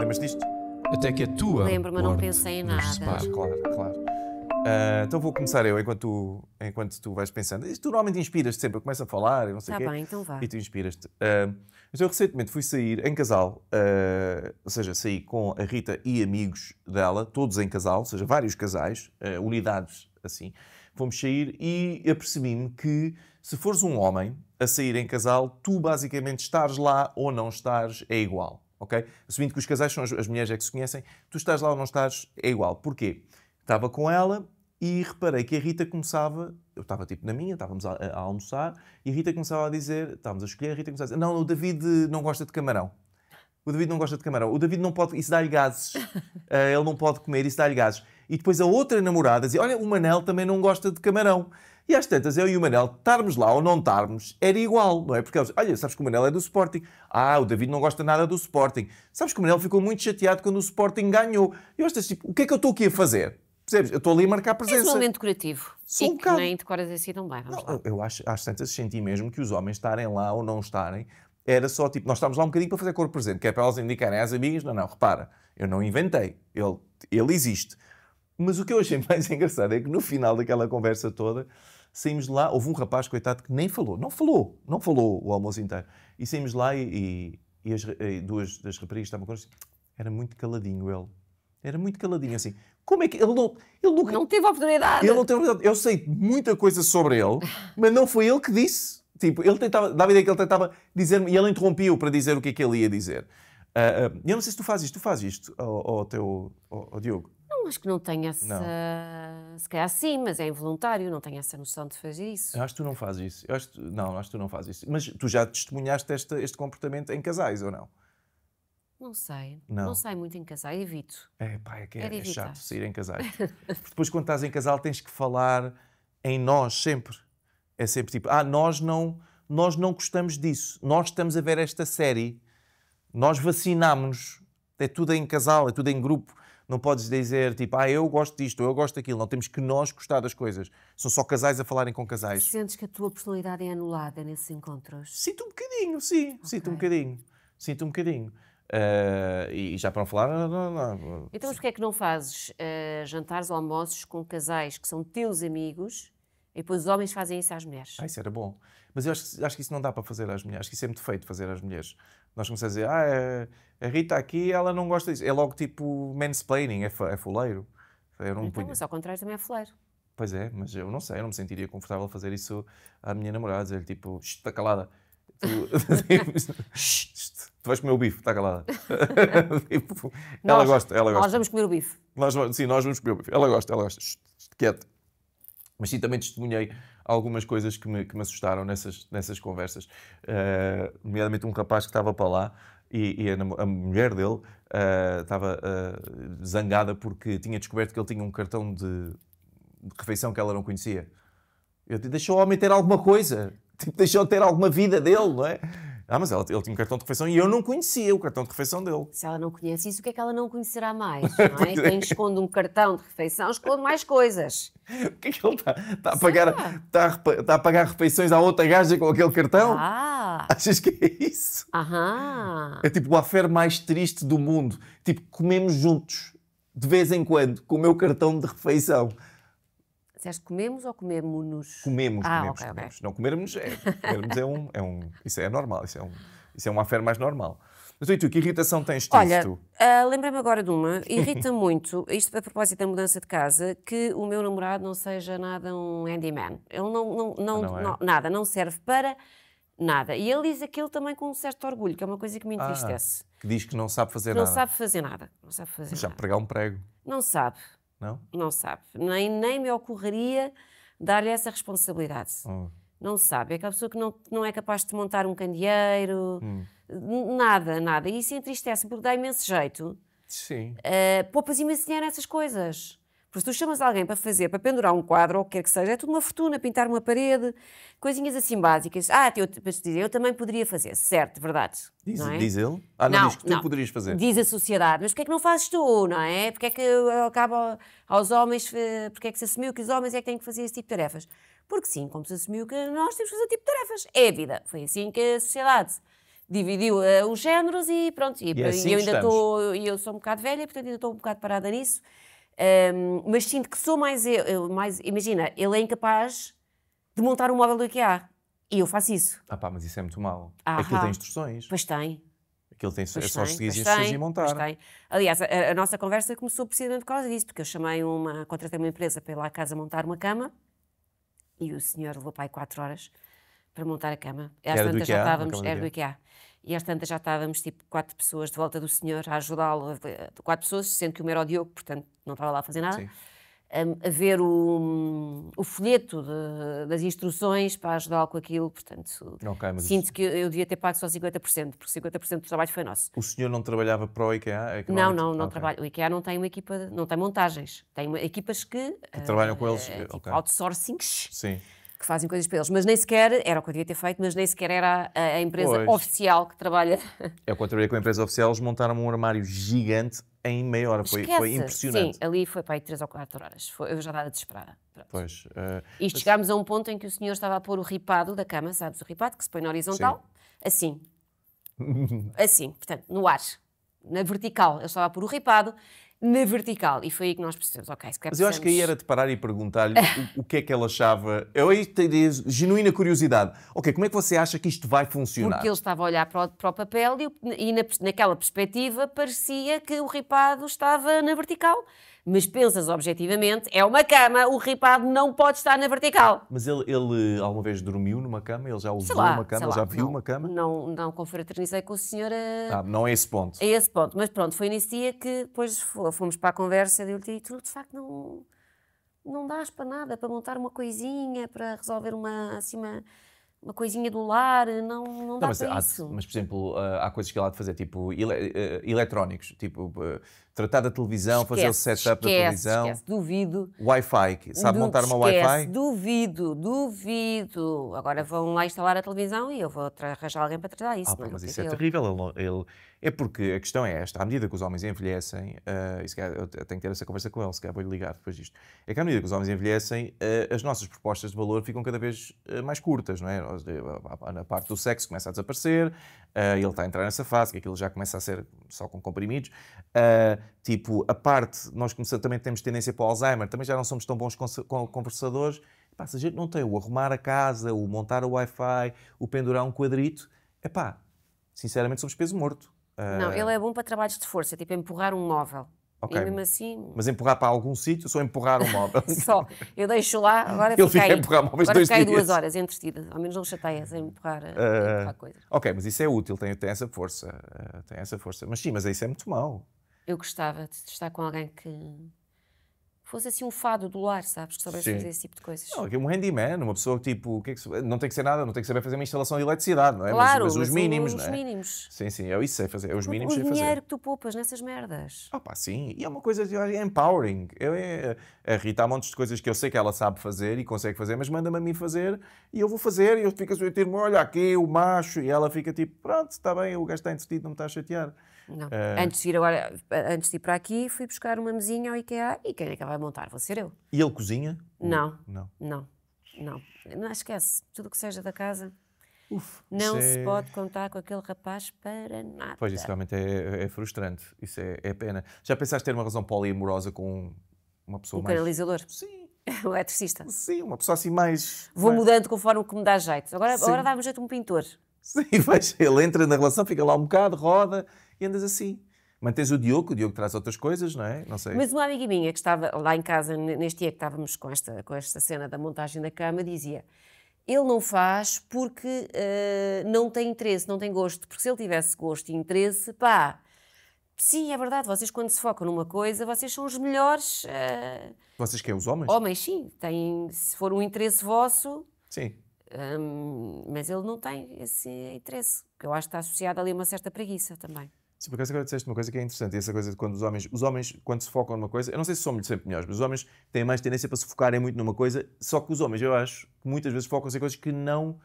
Lembras disto? Até que a tua. Lembro, mas não pensei em nada. Separe, claro, claro. Uh, então vou começar eu, enquanto tu, enquanto tu vais pensando. tu normalmente inspiras-te sempre, eu começo a falar e não sei o tá quê. bem, então vá. E tu inspiras-te. Uh, então, eu recentemente fui sair em casal, uh, ou seja, saí com a Rita e amigos dela, todos em casal, ou seja, vários casais, uh, unidades assim vamos sair, e apercebi-me que se fores um homem a sair em casal, tu basicamente estares lá ou não estares é igual, ok? Assumindo que os casais são as, as mulheres é que se conhecem, tu estás lá ou não estás é igual. Porquê? Estava com ela e reparei que a Rita começava, eu estava tipo na minha, estávamos a, a almoçar, e a Rita começava a dizer, estávamos a escolher, a Rita começava a dizer, não, o David não gosta de camarão. O David não gosta de camarão. O David não pode, isso dá-lhe gases. Uh, *laughs* ele não pode comer, isso dá-lhe gases e depois a outra namorada dizia: Olha, o Manel também não gosta de camarão. E às tantas, eu e o Manel, estarmos lá ou não estarmos, era igual, não é? Porque eles, olha, sabes que o Manel é do Sporting. Ah, o David não gosta nada do Sporting. Sabes que o Manel ficou muito chateado quando o Sporting ganhou. E eu estas, tipo, o que é que eu estou aqui a fazer? Percebes? Eu estou ali a marcar presença. É um momento curativo. Sim, e um que nem é decoras assim vamos não, lá. Eu acho, às tantas, senti mesmo que os homens estarem lá ou não estarem, era só tipo, nós estávamos lá um bocadinho para fazer cor presente, que é para elas indicarem às amigas, não, não, repara, eu não inventei, ele, ele existe. Mas o que eu achei *laughs* mais engraçado é que no final daquela conversa toda, saímos de lá, houve um rapaz, coitado, que nem falou, não falou, não falou o almoço inteiro. E saímos de lá e, e, as, e duas das raparigas estavam connosco, era muito caladinho ele. Era muito caladinho, assim. Como é que ele não. Ele nunca, não teve oportunidade. Ele não teve oportunidade. Eu sei muita coisa sobre ele, mas não foi ele que disse. Tipo, ele tentava. Dava ideia que ele tentava dizer-me. E ele interrompiu para dizer o que é que ele ia dizer. Uh, uh, eu não sei se tu fazes isto. Tu fazes isto ao, ao teu. Ao, ao Diogo acho que não tenho essa. Não. Se calhar sim, mas é involuntário, não tenho essa noção de fazer isso. Eu acho que tu não fazes isso. Eu acho que... Não, acho que tu não fazes isso. Mas tu já testemunhaste este, este comportamento em casais ou não? Não sei. Não, não muito em casais, evito. É, pá, é, que é, é, é chato sair em casais. *laughs* depois, quando estás em casal, tens que falar em nós sempre. É sempre tipo, ah, nós não, nós não gostamos disso. Nós estamos a ver esta série. Nós vacinámos-nos. É tudo em casal, é tudo em grupo. Não podes dizer tipo, ah, eu gosto disto, eu gosto daquilo. Não temos que nós gostar das coisas. São só casais a falarem com casais. Sentes que a tua personalidade é anulada nesses encontros? Sinto um bocadinho, sim. Okay. Sinto um bocadinho. Sinto um bocadinho. Uh, e já para não falar. Não, não, não. Então, mas porquê é que não fazes uh, jantares ou almoços com casais que são teus amigos e depois os homens fazem isso às mulheres? Ah, isso era bom. Mas eu acho, acho que isso não dá para fazer às mulheres. Acho que isso é muito feito fazer às mulheres. Nós começamos a dizer, ah, é, a Rita aqui, ela não gosta disso. É logo tipo mansplaining, é, é fuleiro. Eu não então, mas ao contrário também é fuleiro. Pois é, mas eu não sei, eu não me sentiria confortável a fazer isso à minha namorada, dizer tipo, está calada. Tu, *laughs* tu vais comer o bife, está calada. *laughs* tipo, ela gosta, ela gosta. Nós vamos comer o bife. Nós, sim, nós vamos comer o bife. Ela gosta, ela gosta. quieto. Mas sim, também testemunhei algumas coisas que me, que me assustaram nessas, nessas conversas. Uh, nomeadamente um rapaz que estava para lá e, e a, a, mulher dele eh, estava uh, zangada porque tinha descoberto que ele tinha um cartão de, de refeição que ela não conhecia. Eu disse, deixou o homem ter alguma coisa, tipo, deixou de ter alguma vida dele, não é? Ah, mas ela, ele tinha um cartão de refeição e eu não conhecia o cartão de refeição dele. Se ela não conhece isso, o que é que ela não conhecerá mais? *laughs* Não é? é? Quem esconde um cartão de refeição esconde mais coisas. *laughs* O que é que ele está tá a, pagar, Está a, tá a pagar refeições à outra gaja com aquele cartão? Ah. Achas que é isso? Aham. É tipo o affair mais triste do mundo. Tipo, comemos juntos, de vez em quando, com o meu cartão de refeição. Disseste comemos ou comemos-nos? Comemos, ah, comemos, okay, comemos. Okay. Não comermos é, comermos é, um, é um. Isso é normal, isso é um, isso é uma affair mais normal. Mas e tu, que irritação tens tu Olha, uh, lembrei-me agora de uma. Irrita *laughs* muito, isto a propósito da mudança de casa, que o meu namorado não seja nada um handyman. Ele não, não, não, ah, não, é? nada, não serve para nada. E ele diz aquilo também com um certo orgulho, que é uma coisa que me ah, entristece. Ah, que diz que não sabe fazer não nada. Não sabe fazer nada. Não sabe fazer Já nada. pregar um prego. Não sabe. Não? Não sabe. Nem, nem me ocorreria dar-lhe essa responsabilidade. Oh. Não sabe. É aquela pessoa que não, não é capaz de montar um candeeiro, hum. nada, nada. E isso entristece, porque dá imenso jeito. Sim. Uh, poupas imenso dinheiro nessas coisas. Porque se tu chamas alguém para fazer, para pendurar um quadro ou o que quer que seja, é tudo uma fortuna, pintar uma parede, coisinhas assim básicas. Ah, eu, eu também poderia fazer, certo, verdade. Diz, é? diz ele? Ah, não, não diz que tu poderias fazer. Diz a sociedade, mas porquê é que não fazes tu, não é? Porquê é que acaba aos homens, eh, porquê é que se assumiu que os homens é que têm que fazer esse tipo de tarefas? Porque sim, como se assumiu que nós temos que fazer tipo de tarefas. É a vida. Foi assim que a sociedade dividiu uh, os géneros e pronto. E, e é assim eu ainda estou, eu sou um bocado velha, portanto ainda estou um bocado parada nisso um, mas sinto que sou mais, eu, mais. Imagina, ele é incapaz de montar um móvel do IKEA. E eu faço isso. Ah pá, mas isso é muito mal. Ah Aquilo tem instruções. Pois tem. Aquilo tem, é pois é só seguir as instruções e montar. Pois tem. Aliás, a, a, nossa conversa começou precisamente por causa disso, porque eu chamei uma, contratei uma empresa para ir lá à casa montar uma cama e o senhor levou para aí quatro horas para montar a cama. E às já estávamos, era do IKEA. E às tantas já estávamos tipo quatro pessoas de volta do senhor a ajudá-lo, quatro pessoas, sendo que o meu era o Diogo, portanto não estava lá a fazer nada, um, a ver o, hum, o folheto de, das instruções para ajudá-lo com aquilo. Portanto, okay, sinto que eu devia ter pago só 50%, porque 50% do trabalho foi nosso. O senhor não trabalhava para o IKEA? Não, não, não okay. trabalho. O IKEA não tem uma equipa, não tem montagens. Tem uma, equipas que, que trabalham uh, com eles. Eh, tipo, okay. outsourcings. Sim que fazem coisas para eles, mas nem sequer, era o que eu devia ter feito, mas nem sequer era a, a empresa pois. oficial que trabalha. É eu, quando trabalhei com a empresa oficial, eles montaram um armário gigante em meia hora. Foi, foi, impressionante. Sim, ali foi para aí 3 ou 4 horas. Foi, eu já estava desesperada. Pronto. Pois, uh, eh, e chegámos a um ponto em que o senhor estava a pôr o ripado da cama, sabes? O ripado que se põe na horizontal, Sim. assim. *laughs* assim, portanto, no ar. Na vertical, ele estava a pôr o ripado, na vertical. E foi aí que nós percebemos, ok, se Mas eu precisamos... acho que aí era de parar e perguntar-lhe *laughs* o, o, que é que ela achava. Eu aí tenho genuína curiosidade. Ok, como é que você acha que isto vai funcionar? Porque ele estava a olhar para o, para o papel e, e na, naquela perspectiva parecia que o ripado estava na vertical mas pensas objetivamente, é uma cama, o ripado não pode estar na vertical. Mas ele, ele alguma vez dormiu numa cama? Ele já usou lá, uma cama? Ele lá, já viu não, uma cama? Não, não confraternizei com o senhor. A... Eh, ah, não é esse ponto. É esse ponto. Mas pronto, foi nesse dia que depois fomos para a conversa e eu-lhe de facto não, não dás para nada, para montar uma coisinha, para resolver uma, assim, uma, uma coisinha do lar, não, não dá não, mas, para há, isso. Mas, por exemplo, há coisas que ele há de fazer, tipo ele, eh, eh, eletrónicos, tipo tratar da televisão, esquece, fazer o setup esquece, da televisão. Esquece, duvido. Wi-Fi, sabe du montar uma Wi-Fi? Duvido, duvido. Agora vão lá instalar a televisão e eu vou arranjar alguém para tratar isso. Ah, não, mas não isso é terrível. Ele, ele, é porque a questão é esta: à medida que os homens envelhecem, uh, eu tenho que ter essa conversa com ele, se calhar vou-lhe ligar depois disto. É que à medida que os homens envelhecem, uh, as nossas propostas de valor ficam cada vez uh, mais curtas, não é? Na parte do sexo começa a desaparecer, ele está a entrar nessa fase, que aquilo já começa a ser só com comprimidos. Uh, tipo, a parte, nós começamos, também temos tendência para o Alzheimer, também já não somos tão bons conversadores. Epá, se a gente não tem o arrumar a casa, o montar o Wi-Fi, o pendurar um quadrito, é pá, sinceramente somos peso morto. Não, uh... ele é bom para trabalhos de força, é tipo empurrar um móvel. Okay. E mesmo assim... Mas empurrar para algum sítio, só empurrar um móvel. *laughs* só. Eu deixo lá, agora Ele fica aí. empurrar móveis agora fica duas horas entretida. Ao menos não chateias a empurrar, uh... empurrar coisa. Ok, mas isso é útil, tem, tem essa força. Uh, tem essa força. Mas sim, mas isso é muito mau. Eu gostava de estar com alguém que fosse assim um fado do lar, sabes? Que soubesse fazer esse tipo de coisas. Não, um handyman, uma pessoa que tipo, que é que... não tem que ser nada, não tem que saber fazer uma instalação de eletricidade, não é? Claro, mas, mas os mínimos, os, não é? Os mínimos. Sim, sim, eu isso sei fazer, eu os mínimos o sei fazer. O dinheiro que tu poupas nessas merdas. Ah pá, sim, e é uma coisa de é empowering. Eu, é, a Rita há montes de coisas que eu sei que ela sabe fazer e consegue fazer, mas manda-me a mim fazer e eu vou fazer e eu fico assim, eu me olha aqui, o macho, e ela fica tipo, pronto, está bem, o gajo está entretido, não me está a chatear. Não. Uh... Antes, de ir agora, eh, antes de ir para aqui, fui buscar uma mesinha ao IKEA e quem é que vai montar? Vou ser eu. E ele cozinha? Não. Não. Não. Não. Não esquece. Tudo o que seja da casa. Uf, não se é pode contar com aquele rapaz para nada. Pois, isso realmente é, é, é frustrante. Isso é, é, pena. Já pensaste ter uma razão poliamorosa com uma pessoa um mais... Um canalizador? Sim. o *laughs* eletricista? Sim, uma pessoa assim mais... Vou mais... mudando conforme o que me dá jeito. Agora, agora dá-me jeito um pintor. Sim, veja, *laughs* ele entra na relação, fica lá um bocado, roda e andas assim. Mantens o Diogo, o Diogo traz outras coisas, não é? Não sei. Mas uma amiga minha que estava lá em casa, neste dia que estávamos com esta, com esta cena da montagem da cama, dizia: ele não faz porque uh, não tem interesse, não tem gosto. Porque se ele tivesse gosto e interesse, pá, Sim, é verdade. Vocês, quando se focam numa coisa, vocês são os melhores. Uh... Vocês que é, Os homens? Homens, sim. Têm, se for um interesse vosso. Sim. Um, mas ele não tem esse interesse, que eu acho que está associado ali a uma certa preguiça também. Sim, porque agora disseste uma coisa que é interessante, essa coisa de quando os homens, os homens, quando se focam numa coisa, eu não sei se somos sempre melhores, mas os homens têm mais tendência para se focarem muito numa coisa, só que os homens, eu acho, muitas vezes focam-se em coisas que não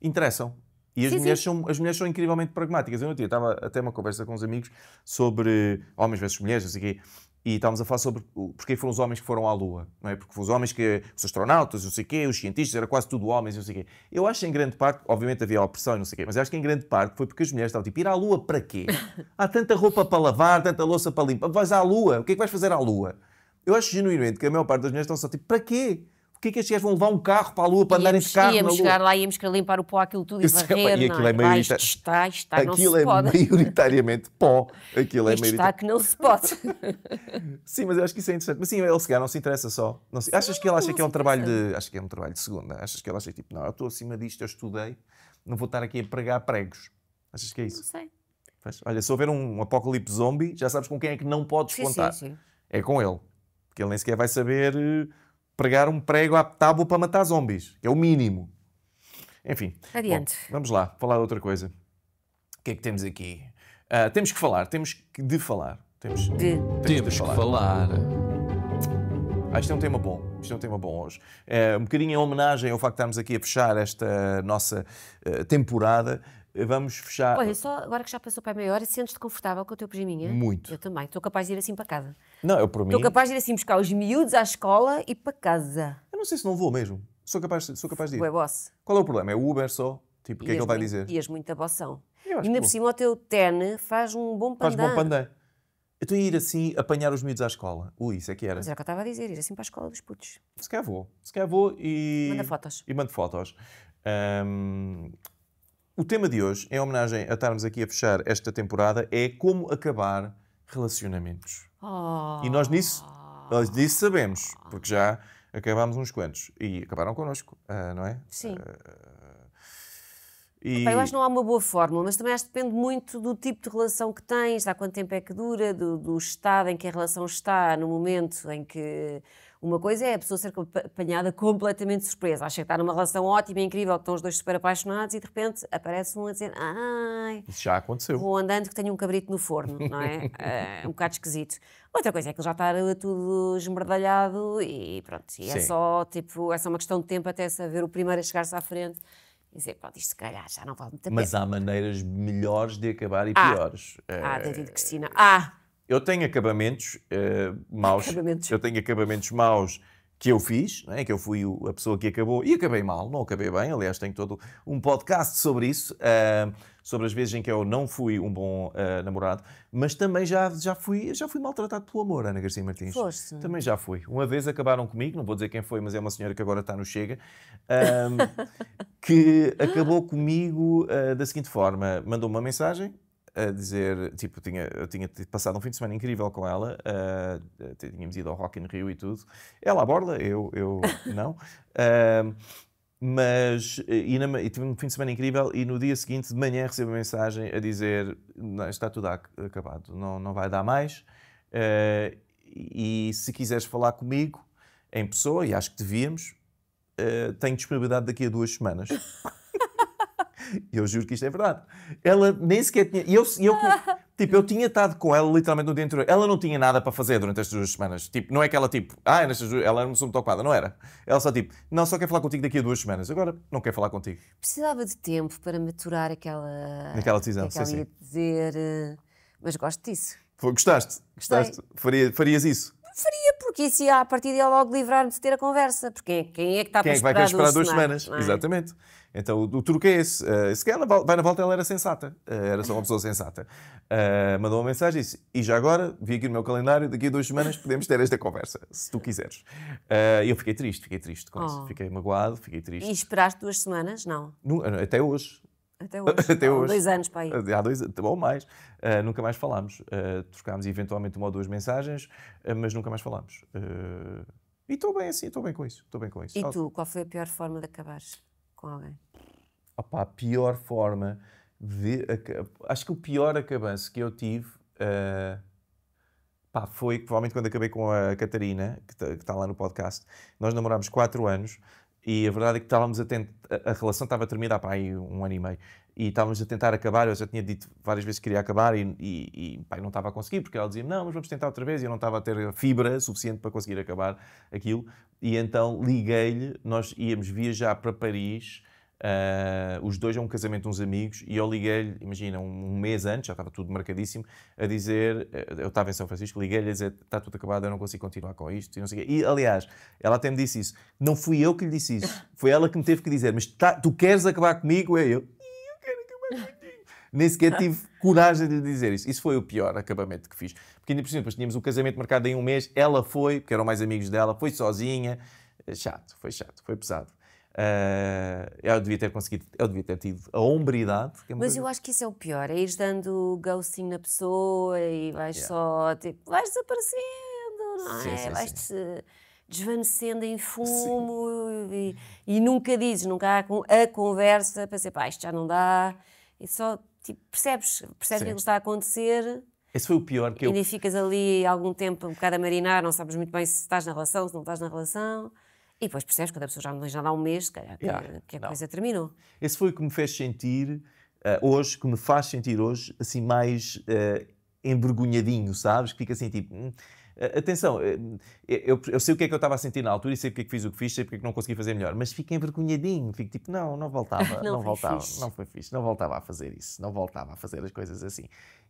interessam. E as, sim, mulheres sim. São, as mulheres são incrivelmente pragmáticas. Eu não tinha, estava até uma conversa com uns amigos sobre homens versus mulheres, não sei o quê e estávamos a falar sobre porque foram os homens que foram à Lua, não é? Porque foram os homens que, os astronautas, não sei quê, os cientistas, era quase tudo homens, não sei quê. Eu acho que em grande parte, obviamente havia opressão e não sei quê, mas acho que em grande parte foi porque as mulheres estavam tipo, ir à Lua para quê? *laughs* Há tanta roupa para lavar, tanta louça para limpar, vais à Lua, o que é que vais fazer à Lua? Eu acho genuinamente que a maior parte das mulheres estão só tipo, para quê? é que estes gajos vão levar um carro para a Lua, para andarem de carro íamos na Lua? chegar lá, íamos querer limpar o pó, aquilo tudo, e Isso, varrer, e é? aquilo é, é isto Está, está, aquilo é *laughs* maioritariamente pó. Aquilo é maioritariamente... está que não se pode. *laughs* sim, mas eu acho que isso é interessante. Mas sim, ele se calhar não se interessa só. Não se... Achas que ele acha que é um trabalho de... Acho que é um trabalho de segunda. Achas que ele acha tipo, não, eu estou acima disto, eu estudei, não vou estar aqui a pregar pregos. Achas que é isso? Não sei. olha, se houver um apocalipse zombie, já sabes com quem é que não podes sim, contar. Sim, sim. É com ele. Porque ele nem sequer vai saber eh, pregar um prego à tábua para matar zombies, é o mínimo. Enfim. Adiante. Bom, vamos lá, falar de outra coisa. O que é que temos aqui? Uh, temos que falar, temos que de falar. Temos, de. Temos, temos de falar. que falar. Ah, isto é um tema bom. Isto é um tema bom hoje. É, um bocadinho em homenagem ao facto de estarmos aqui a fechar esta nossa uh, temporada. Vamos fechar. Olha, só agora que já passou para meia hora, sentes-te confortável com o teu pijaminha? Muito. Eu também. Estou capaz de ir assim para casa. Não, eu por mim. Estou capaz de ir assim buscar os miúdos à escola e para casa. Eu não sei se não vou mesmo. Sou capaz, sou capaz de ir. Ué, boss. Qual é o problema? É o Uber só? Tipo, o que é que ele vai dizer? Ias muito a boção. E ainda por cima o teu terne faz um bom pandan. Faz bom pandan. Eu estou a ir assim apanhar os miúdos à escola. Ui, isso é que era. Mas era o que eu estava a dizer, ir assim para a escola dos putos. Se calhar vou. Se calhar vou e. Manda fotos. E mando fotos. Um, o tema de hoje, em homenagem a estarmos aqui a fechar esta temporada, é como acabar relacionamentos. Oh. E nós nisso, nós sabemos, porque já acabámos uns quantos e acabaram connosco, ah, não é? Sim. Uh, e... eu acho que não há uma boa fórmula, mas também acho que depende muito do tipo de relação que tens, há quanto tempo é que dura, do, do estado em que a relação está, no momento em que. Uma coisa é a pessoa ser apanhada completamente de surpresa. Acha que está numa relação ótima, incrível, que estão os dois super apaixonados e de repente aparece um a dizer: Ai, isso já aconteceu. Vou andando que tenho um cabrito no forno, não é? *laughs* é um bocado esquisito. Outra coisa é que ele já está tudo esmerdalhado e pronto. E é Sim. só, tipo, é só uma questão de tempo até se haver o primeiro a chegar-se à frente dizer, pronto, isto se calhar já não vale muito a pena. Mas há maneiras melhores de acabar e ah, piores. Ah, David Cristina, ah! Eu tenho acabamentos uh, maus. Acabamentos. Eu tenho acabamentos maus que eu fiz, é? que eu fui a pessoa que acabou, e acabei mal, não acabei bem, aliás, tenho todo um podcast sobre isso, uh, sobre as vezes em que eu não fui um bom uh, namorado, mas também já, já, fui, já fui maltratado pelo amor, Ana Garcia Martins. Foste. Também já fui. Uma vez acabaram comigo, não vou dizer quem foi, mas é uma senhora que agora está no Chega, uh, *laughs* que acabou comigo da seguinte forma, mandou -me uma mensagem, a dizer, tipo, tinha, eu tinha passado um fim de semana incrível com ela, uh, tínhamos ido ao Rock in Rio e tudo. Ela aborda eu, eu *laughs* não. Uh, mas, e, na, e tive um fim de semana incrível e no dia seguinte de manhã recebo uma mensagem a dizer, está tudo acabado, não, não vai dar mais. Uh, e se quiseres falar comigo em pessoa, e acho que devíamos, uh, tenho disponibilidade daqui a duas semanas. *laughs* eu juro que isto é verdade. Ela nem sequer tinha. eu, eu, *laughs* tipo, eu tinha estado com ela literalmente no dia anterior. Ela não tinha nada para fazer durante estas duas semanas. Tipo, não é que ela, tipo, ah, é nestas duas, ela era uma muito ocupada, não era. Ela só, tipo, não, só quer falar contigo daqui a duas semanas. Agora não quer falar contigo. Precisava de tempo para maturar aquela. Aquela decisão, é que sim, sim. dizer. Eh, mas gosto disso. Gostaste? Gostaste? Faria, farias isso? Faria, porque se a partir de logo livrar-me de ter a conversa. Porque quem é que está quem para é que vai esperar, esperar duas semanas? semanas? É? Exatamente. Então o, o truque é esse. Uh, se calhar vai na volta ela era sensata, uh, era só uma pessoa sensata. Uh, mandou uma mensagem e disse: E já agora, vi aqui no meu calendário, daqui a duas semanas podemos ter esta conversa, se tu quiseres. E eu fiquei triste, fiquei triste com oh. isso. Fiquei magoado, fiquei triste. E esperaste duas semanas? Não. No, até hoje. Até hoje. *laughs* Até hoje. Há dois anos para aí. Há dois ou mais. Uh, nunca mais falámos. Uh, trocámos eventualmente uma ou duas mensagens, uh, mas nunca mais falámos. e estou bem assim, estou bem com isso. Estou bem com isso. E tu, qual foi a pior forma de acabares? com alguém? Opa, a pior forma de. Acho que o pior acabanço que eu tive. Uh, pá, foi provavelmente quando acabei com a Catarina, que está tá lá no podcast. Nós namorámos quatro anos e a verdade é que estávamos a tentar. A relação estava terminada para aí um ano e meio. E estávamos a tentar acabar. Eu já tinha dito várias vezes que queria acabar e, e, e não estava a conseguir, porque ela dizia não, mas vamos tentar outra vez. E eu não estava a ter fibra suficiente para conseguir acabar aquilo. E então liguei-lhe. Nós íamos viajar para Paris Uh, os dois a é um casamento uns amigos e eu liguei-lhe, imagina, um, mês antes, já estava tudo marcadíssimo, a dizer, eh, eu estava em São Francisco, liguei-lhe a dizer, está tudo acabado, eu não consigo continuar com isto e não sei o quê. E, aliás, ela até me disse isso. Não fui eu que lhe disse isso, foi ela que me teve que dizer, mas tá, tu queres acabar comigo? É eu. Eu quero acabar contigo. Nem sequer tive *laughs* coragem de lhe dizer isso. Isso foi o pior acabamento que fiz. Porque ainda por cima, depois tínhamos o casamento marcado em um mês, ela foi, porque eram mais amigos dela, foi sozinha. Chato, foi chato, foi pesado. Uh, eu devia ter conseguido, eu devia ter tido a hombridade. É Mas eu acho que isso é o pior: é ires dando ghosting na pessoa e vais yeah. só, tipo, vais desaparecendo, não é? Sim, vais sim. desvanecendo em *laughs* fumo e, e, nunca dizes, nunca há a conversa para dizer, pá, isto já não dá. E só, tipo, percebes, percebes o que é está a acontecer. Esse foi o pior que e eu. E ficas ali algum tempo um bocado a marinar, não sabes muito bem se estás na relação, se não estás na relação. E depois percebes, quando a pessoa já não diz nada há um mês, que, yeah, que a não. coisa terminou. Esse foi o que me fez sentir uh, hoje, que me faz sentir hoje, assim, mais uh, envergonhadinho, sabes? Que fica assim, tipo... Hum, eh, atenção, eu, eu, sei o que é que eu estava a sentir na altura e sei porque é que fiz o que fiz, sei porque é que não consegui fazer melhor, mas fico envergonhadinho, fico tipo, não, não voltava, *laughs* não, não voltava, fixe. não foi fixe, não voltava a fazer isso, não voltava a fazer as coisas assim.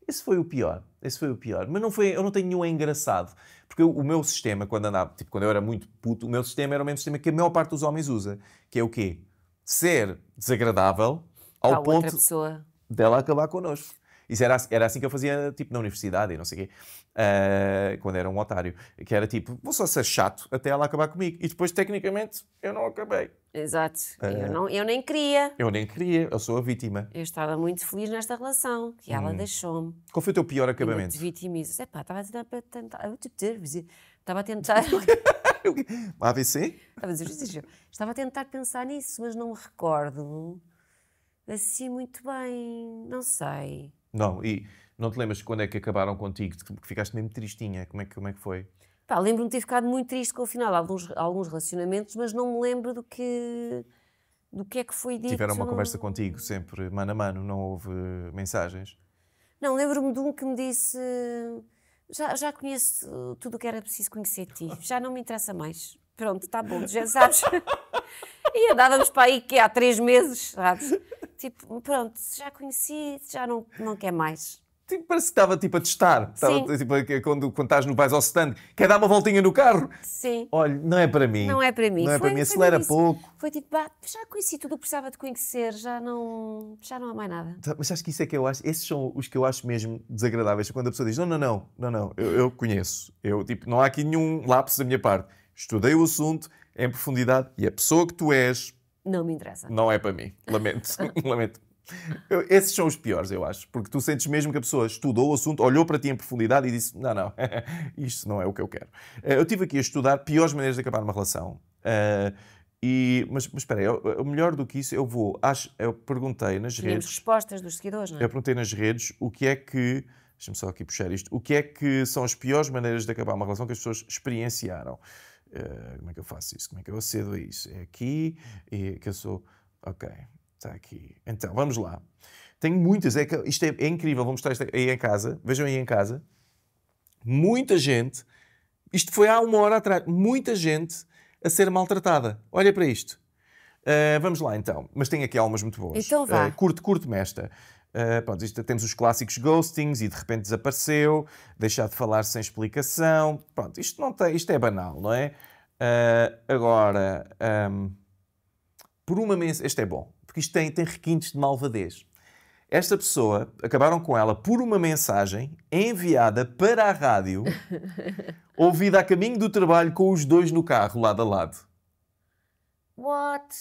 Esse foi o pior. Esse foi o pior. Mas não foi, eu não tenho nenhum engraçado. Porque o meu sistema, quando andava, tipo, quando eu era muito puto, o meu sistema era o mesmo sistema que a maior parte dos homens usa. Que é o quê? Ser desagradável ao ponto dela acabar connosco. Isso era, assim, era assim que eu fazia, tipo, na universidade e não sei o quê, uh, quando era um otário. Que era tipo, vou só ser chato até ela acabar comigo. E depois, tecnicamente, eu não acabei. Exato. Uh, eu, não, eu nem queria. Eu nem queria, eu sou a vítima. Eu estava muito feliz nesta relação, que ela hum. deixou-me. Qual foi o teu pior acabamento? Eu te vitimizo. estava a tentar... Tipo, estava a tentar... AVC? *laughs* Estava a tentar pensar nisso, mas não me recordo assim muito bem. Não sei. Não, e não te lembras quando é que acabaram contigo? Tipo, que ficaste mesmo tristinha, como é que, como é que foi? Pá, lembro-me de ter ficado muito triste com o final há alguns, alguns relacionamentos, mas não me lembro do que, do que é que foi dito. Tiveram uma conversa contigo sempre, mano a mano, não houve mensagens? Não, lembro-me de um que me disse já, já conheço tudo o que era preciso conhecer de ti, *laughs* já não me interessa mais. Pronto, está bom, já sabes. *laughs* e andávamos para aí que é há três meses, sabes? Tipo, pronto, já conheci, já não, não quer mais. Tipo, parece que estava tipo a testar. Estava, tipo, quando, quando estás no vais ao stand, quer dar uma voltinha no carro? Sim. Olha, não é para mim. Não é para mim. Não é foi, para mim, acelera foi pouco. Foi tipo, já conheci tudo o que precisava de conhecer, já não, já não há mais nada. Tá, mas acho que isso é que eu acho, esses são os que eu acho mesmo desagradáveis. Quando a pessoa diz, não, não, não, não, não, eu, eu conheço. Eu, tipo, não há aqui nenhum lapso da minha parte estudei o assunto em profundidade e a pessoa que tu és. Não me interessa. Não é para mim. Lamento. *laughs* *laughs* Lamento. Eu, esses são os piores, eu acho, porque tu sentes mesmo que a pessoa estudou o assunto, olhou para ti em profundidade e disse: Não, não, *laughs* isto não é o que eu quero. Eh, eu tive aqui a estudar piores maneiras de acabar uma relação. Uh, e, mas, mas espera aí, o melhor do que isso, eu vou. Acho, eu perguntei nas Tínhamos redes. respostas dos seguidores, não é? Eu perguntei nas redes o que é que. Deixa-me só aqui puxar isto. O que é que são as piores maneiras de acabar uma relação que as pessoas experienciaram? Eh, como é que eu faço isso? Como é que eu acedo a isso? É aqui e que eu sou. Ok, está aqui. Então, vamos lá. Tenho muitas, é, isto é, é incrível, vou mostrar isto aí em casa. Vejam aí em casa. Muita gente, isto foi há uma hora atrás, muita gente a ser maltratada. Olha para isto. Uh, vamos lá então, mas tem aqui almas muito boas. Então eh, vá. Uh, curto, curto-me esta. Uh, pronto, isto, temos os clássicos ghostings e de repente desapareceu, deixar de falar sem explicação. Pronto, isto, não tem, isto é banal, não é? Uh, agora, um, ehm, por uma mensagem. isto é bom, porque isto tem, tem requintes de malvadez. Esta pessoa, acabaram com ela por uma mensagem enviada para a rádio, *laughs* ouvida a caminho do trabalho com os dois no carro, lado a lado. What?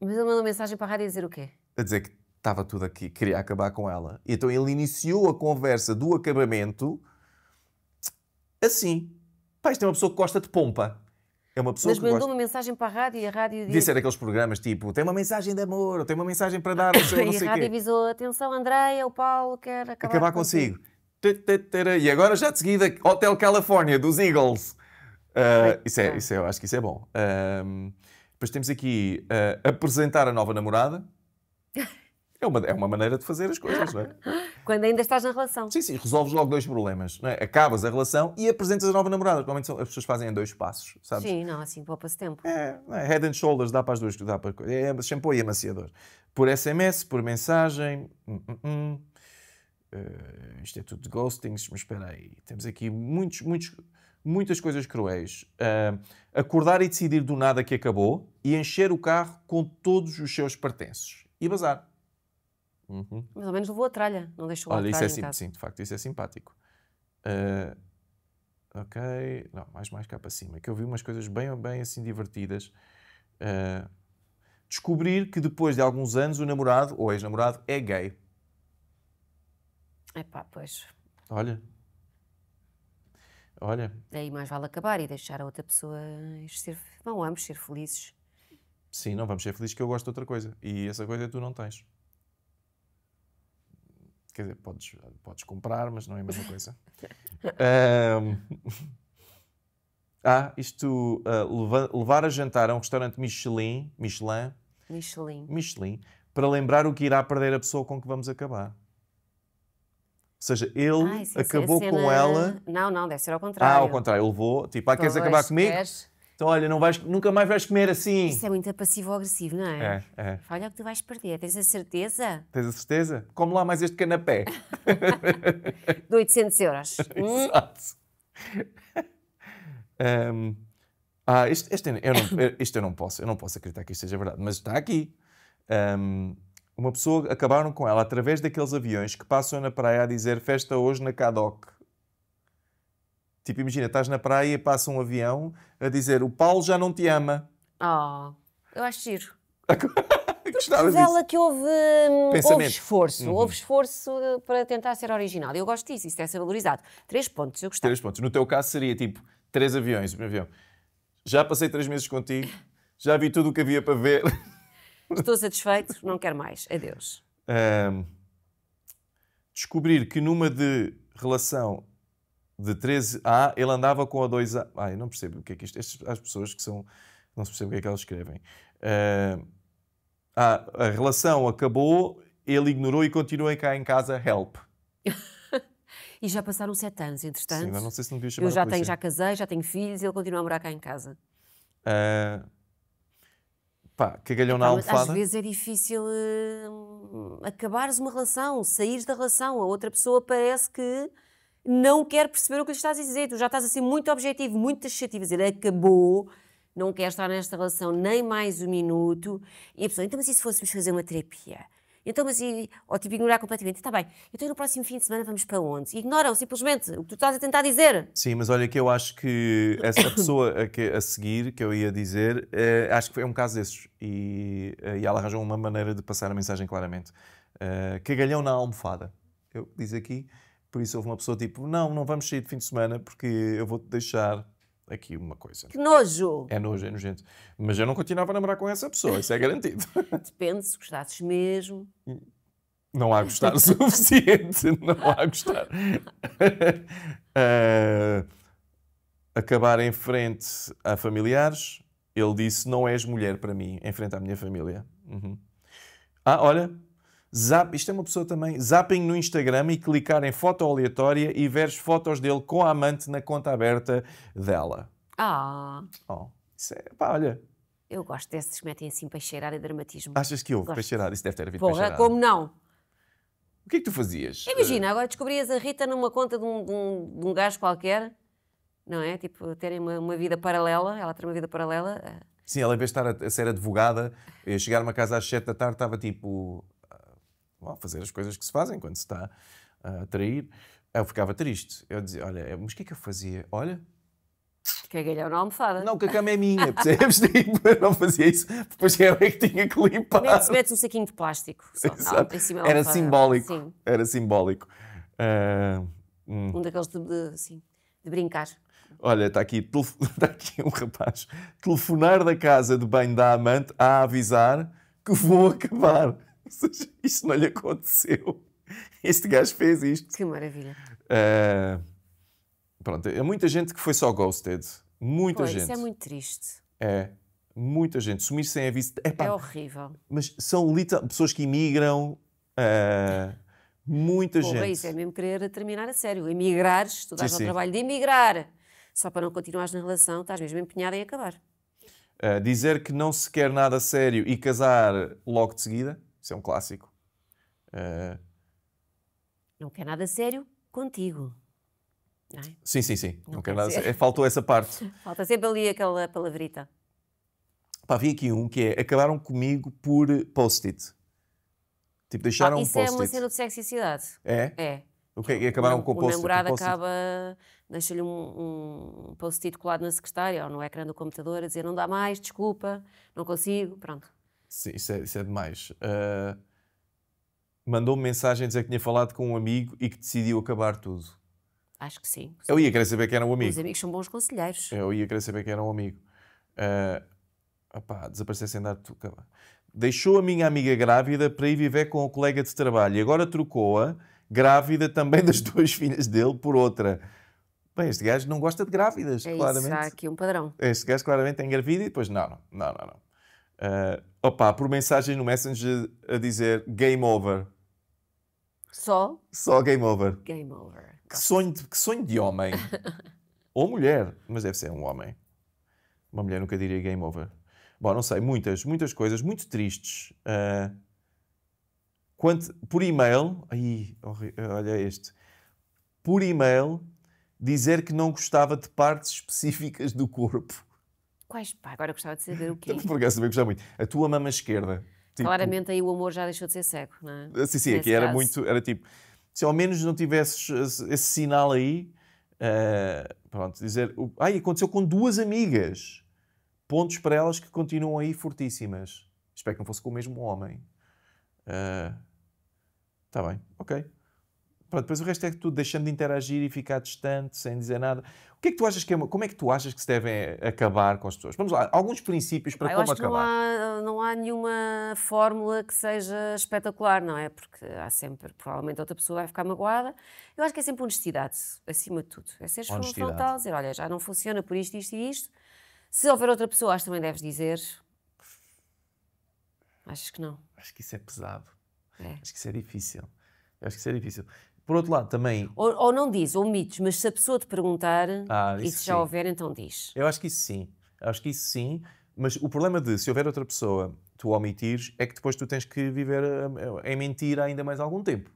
Mas ele mandou mensagem para a rádio a dizer o quê? A dizer que estava tudo aqui, queria acabar com ela. Então ele iniciou a conversa do acabamento assim. Pá, isto é uma pessoa que gosta de pompa. É uma pessoa Mas mandou gosta... uma mensagem para a rádio e a rádio disse... ser aqueles programas tipo, tem uma mensagem de amor, ou tem uma mensagem para dar, não sei, *coughs* não sei E a rádio quê. avisou, atenção Andréia, o Paulo quer acabar, acabar consigo. consigo. E agora já de seguida, Hotel Califórnia, dos Eagles. Uh, isso é, isso é, eu acho que isso é bom. Uh, depois temos aqui uh, apresentar a nova namorada. *laughs* É uma, é uma maneira de fazer as coisas, não é? *laughs* Quando ainda estás na relação. Sim, sim, resolves logo dois problemas. É? Acabas a relação e apresentas a nova namorada. Normalmente as pessoas fazem em dois passos, sabes? Sim, não, assim poupa-se tempo. É, é, head and shoulders dá para as duas, dá para. É shampoo e amaciador. Por SMS, por mensagem. Hum, hum, hum. Uh, isto é tudo de ghostings, mas espera aí. Temos aqui muitos, muitos, muitas coisas cruéis. Uh, acordar e decidir do nada que acabou e encher o carro com todos os seus pertences. E bazar. Uhum. Mas ao menos levou a tralha, não deixou Olha, a tralha isso é sim, de facto, isso é simpático. Uh, ok, não, mais, mais cá para cima, que eu vi umas coisas bem, bem assim divertidas. Uh, descobrir que depois de alguns anos o namorado ou ex-namorado é gay. É pá, pois. Olha. Olha. Daí mais vale acabar e deixar a outra pessoa ser. Vão ambos ser felizes. Sim, não vamos ser felizes que eu gosto de outra coisa. E essa coisa tu não tens quer dizer, podes, podes comprar, mas não é a mesma coisa. um, *laughs* ah, isto, uh, ah, levar, levar a jantar a um restaurante Michelin, Michelin, Michelin, Michelin, para lembrar o que irá perder a pessoa com que vamos acabar. Ou seja, ele ah, é é acabou cena... com ela. Não, não, deve ser ao contrário. Ah, ao contrário, ele levou. Tipo, ah, queres acabar comigo? Queres? Então, olha, não vais, nunca mais vais comer assim. Isso é muito passivo-agressivo, não é? É, é. Olha o que tu vais perder, tens a certeza? Tens a certeza? Come lá mais este canapé. *laughs* de 800 euros. *laughs* Hum? Exato. Um, ah, este, este, eu não, isto eu não posso, eu não posso acreditar que isto seja verdade, mas está aqui. Um, uma pessoa acabaram com ela através daqueles aviões que passam na praia a dizer festa hoje na Cadoc. Tipo, imagina, estás na praia e passa um avião a dizer o Paulo já não te ama. Oh, eu acho giro. *laughs* Gostavas ela que houve, hum, houve esforço, uhum. houve esforço uh, para tentar ser original. Eu gosto disso, isso deve ser valorizado. Três pontos, eu gostava. Três pontos. No teu caso seria tipo três aviões, um avião. Já passei três meses contigo, já vi tudo o que havia para ver. *laughs* Estou satisfeito, não quero mais. Adeus. Um, descobrir que numa de relação de 13 a ele andava com a 2 a Ai, não percebo o que é que isto. Estas, as pessoas que são. Não se percebe o que é que elas escrevem. Uh, ah, a, ah, a relação acabou, ele ignorou e continua cá em casa, help. *laughs* e já passaram sete anos, entretanto. Sim, mas não sei se não devia chamar Eu já, tenho, já casei, já tenho filhos e ele continua a morar cá em casa. Uh, pá, cagalhão na almofada. Às vezes é difícil uh, acabares uma relação, saíres da relação. A outra pessoa parece que não quer perceber o que lhe estás a dizer. Tu já estás a ser muito objetivo, muito taxativo, dizer acabou, não quer estar nesta relação nem mais um minuto. E a pessoa, então, mas e se fôssemos fazer uma terapia? Então, mas e. Ou tipo, ignorar completamente. Está bem, então no próximo fim de semana vamos para onde? Ignoram simplesmente o que tu estás a tentar dizer. Sim, mas olha que eu acho que essa pessoa a, que, a seguir, que eu ia dizer, é, acho que foi um caso desses. E, eh, e ela arranjou uma maneira de passar a mensagem claramente. Uh, cagalhão na almofada. Eu diz aqui. Por isso houve uma pessoa tipo, não, não vamos sair de fim de semana porque eu vou-te deixar aqui uma coisa. Que nojo! É nojo, é nojento. Mas eu não continuava a namorar com essa pessoa, isso é garantido. *laughs* Depende se gostasses mesmo. Não há gostar o suficiente, *laughs* não há gostar. uh, *laughs* acabar em frente a familiares, ele disse: Não és mulher para mim, em frente à minha família. Uhum. Ah, olha, Zap, isto é uma pessoa também, zapping no Instagram e clicar em foto aleatória e veres fotos dele com a amante na conta aberta dela. Ah. Oh, isso é, pá, olha. Eu gosto desses metem assim para cheirar e dramatismo. Achas que houve gosto. para cheirar? Isso deve ter havido Porra, para cheirar. como não? O que é que tu fazias? Imagina, agora descobrias a Rita numa conta de um, de um, de um gajo qualquer, não é? Tipo, terem uma, uma vida paralela, ela ter uma vida paralela. Eh. Sim, ela em vez de estar a, a ser advogada, eh, chegar a uma casa às 7 da tarde, estava tipo fazer as coisas que se fazem quando se está a trair. Eu ficava triste. Eu dizia, olha, mas o que é que eu fazia? Olha, Cagalhão na almofada. Não, que a cama é minha, percebes? *laughs* Tipo, eu não fazia isso, depois eu é que tinha que limpar. Metes, metes um saquinho de plástico. Não, era, simbólico. Sim. era simbólico. Uh, ah, simbólico. Hum. Um daqueles de, de, assim, de brincar. Olha, está aqui, *laughs* aqui um rapaz. Telefonar da casa de banho da amante a avisar que vou acabar seja, *laughs* isto não lhe aconteceu. Este gajo fez isto. Que maravilha. Uh, pronto, há é muita gente que foi só ghosted. Muita pois, gente. Isso é muito triste. É. Muita gente. Sumir sem aviso. Epá, é horrível. Mas são pessoas que imigram. Uh, muita Porra, gente. Isso é mesmo querer terminar a sério. Emigrar, estudar o trabalho de emigrar. Só para não continuares na relação, estás mesmo empenhada em acabar. Uh, dizer que não se quer nada sério e casar logo de seguida. Isso é um clássico. Uh... Não quer nada sério contigo. Não é? Sim, sim, sim. Não, não quer nada sério. Faltou essa parte. *laughs* Falta sempre ali aquela palavrita. Pá, vi aqui um que é: acabaram comigo por post-it. Tipo, deixaram ah, um post-it. Isso é uma cena de sexicidade. É? É. O que é E acabaram o, com o post-it. O namorado post acaba, deixa-lhe um, um post-it colado na secretária ou no ecrã do computador a dizer: não dá mais, desculpa, não consigo. Pronto. Sim, isso é, isso é demais. Uh, Mandou-me mensagem a dizer que tinha falado com um amigo e que decidiu acabar tudo. Acho que sim. Eu ia querer saber que era um amigo. Os amigos são bons conselheiros. Eu ia querer saber que era um amigo. Uh, opá, desapareceu sem dar tudo. Deixou a minha amiga grávida para ir viver com o colega de trabalho e agora trocou-a, grávida também das *laughs* duas filhas dele, por outra. Bem, este gajo não gosta de grávidas, é claramente. Isso, há aqui um padrão. Este gajo claramente é engravida e depois, não, não, não. não. Uh, ah, opa, por mensagem no Messenger a dizer game over. Só? Só game over. Game over. Que sonho de, que sonho de homem. *laughs* Ou mulher, mas deve ser um homem. Uma mulher nunca diria game over. Bom, não sei, muitas, muitas coisas, muito tristes. Uh, ah, quanto, por e-mail, aí, olha este. Por e-mail, dizer que não gostava de partes *laughs* específicas do corpo. Quais? Pá, agora gostava de saber o quê. Então, por acaso gostava muito. A tua mama esquerda. Tipo... Claramente aí o amor já deixou de ser cego, não é? Sim, sim, aqui era muito. Era tipo, se ao menos não tivesses esse sinal aí, uh, pronto, dizer. Ai, aconteceu com duas amigas. Pontos para elas que continuam aí fortíssimas. Espero que não fosse com o mesmo homem. Está eh, uh, bem, ok. Pronto, depois o resto é tudo deixando de interagir e ficar distante, sem dizer nada. O que é que tu achas que é uma, como é que tu achas que se devem eh, acabar com as pessoas? Vamos lá, alguns princípios para Eu como acabar. Não há, não há nenhuma fórmula que seja espetacular, não é? Porque há sempre, provavelmente, outra pessoa vai ficar magoada. Eu acho que é sempre honestidade, acima de tudo. É seres frontal, dizer, olha, já não funciona por isto, isto e isto. Se houver outra pessoa, acho que também deves dizer. acho que não? Acho que isso é pesado. É. Acho que isso é difícil. Acho que isso é difícil. Por outro lado, também. Ou, ou não diz, ou mitos, mas se a pessoa te perguntar ah, e se já houver, então diz. Eu acho que isso sim. Acho que isso sim. Mas o problema de se houver outra pessoa, tu omitires, é que depois tu tens que viver eh, em mentira ainda mais algum tempo.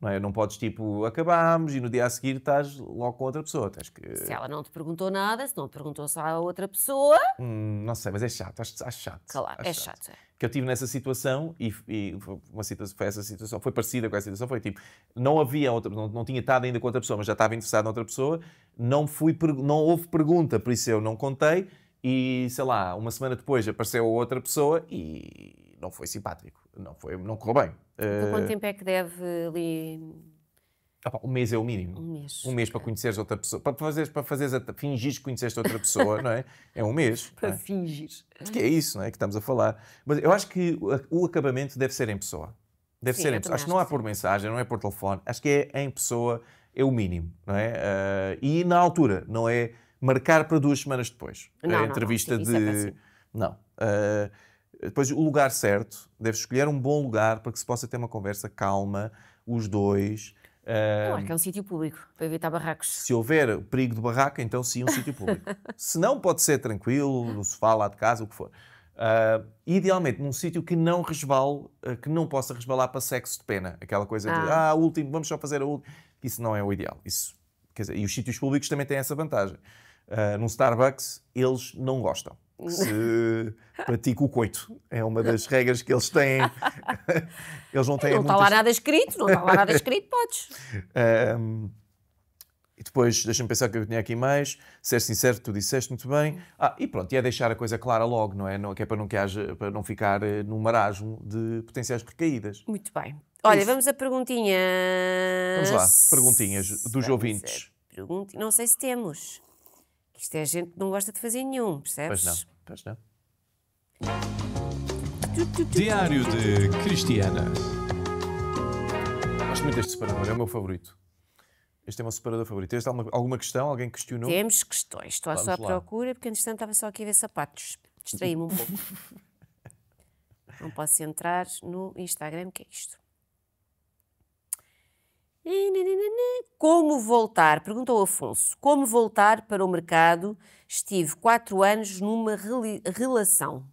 Não, é? não podes, tipo, acabamos e no dia a seguir estás logo com outra pessoa. Tens que... Se ela não te perguntou nada, se não te perguntou só a outra pessoa. Hum, não sei, mas é chato, acho, acho chato. Claro, acho é chato. chato. É. Que eu tive nessa situação e, e uma situação, foi essa situação, foi parecida com essa situação, foi tipo, não havia outra, não, não tinha estado ainda com outra pessoa, mas já estava interessado outra pessoa, não, fui, não houve pergunta, por isso eu não contei e sei lá, uma semana depois apareceu outra pessoa e não foi simpático, não, foi, não correu bem. Então, quanto eh, tempo é que deve ali Opa, um mês é o mínimo. Um mês. Um mês para conheceres outra pessoa. Para, fazeres, para fazeres, fingires que conheceste outra pessoa, *laughs* não é? É um mês. para é? fingir. Porque é isso, não é? Que estamos a falar. Mas eu acho que o acabamento deve ser em pessoa. Deve Sim, ser em pessoa. Acho que não é por mensagem, não é por telefone. Acho que é em pessoa, é o mínimo, não é? Uh, e na altura, não é marcar para duas semanas depois. Não, a entrevista não, não. É de. É não. Uh, depois, o lugar certo, deves escolher um bom lugar para que se possa ter uma conversa calma, os dois. claro é que é um sítio público, para evitar barracos. Se houver perigo de barraca, então sim, um sítio público. *laughs* se não, pode ser tranquilo, no sofá, lá de casa, o que for. Uh, idealmente num sítio que não resvale, uh, que não possa resvalar para sexo de pena. Aquela coisa ah. de, ah, ah último, vamos só fazer a última. Isso não é o ideal. Isso, quer dizer, e os sítios públicos também têm essa vantagem. Uh, num Starbucks, eles não gostam se *laughs* pratica o coito. É uma das regras que eles têm. *laughs* eles não têm. Não tá muitas... está lá nada escrito, não está lá nada escrito, podes. Um, e depois, deixa-me pensar que eu tinha aqui mais. Ser sincero, tu disseste muito bem. Ah, e pronto, e é deixar a coisa clara logo, não é? Não, que é para não, que haja, para não ficar eh, num marasmo de potenciais recaídas. Muito bem. Olha, Isso. vamos a perguntinhas. Vamos lá, perguntinhas dos vamos ouvintes. Não sei se temos. Isto é gente que não gosta de fazer nenhum, percebes? Pois não, pois não. Diário de Cristiana. Gosto muito deste separador, é o meu favorito. Este é o meu separador favorito. Tens alguma questão? Alguém questionou? Temos questões. Estou Vamos só à lá. procura, porque entretanto estava só aqui a ver sapatos. Distraí-me um pouco. *laughs* não posso entrar no Instagram, que é isto. Como voltar? Perguntou Afonso. Como voltar para o mercado? Estive quatro anos numa relação.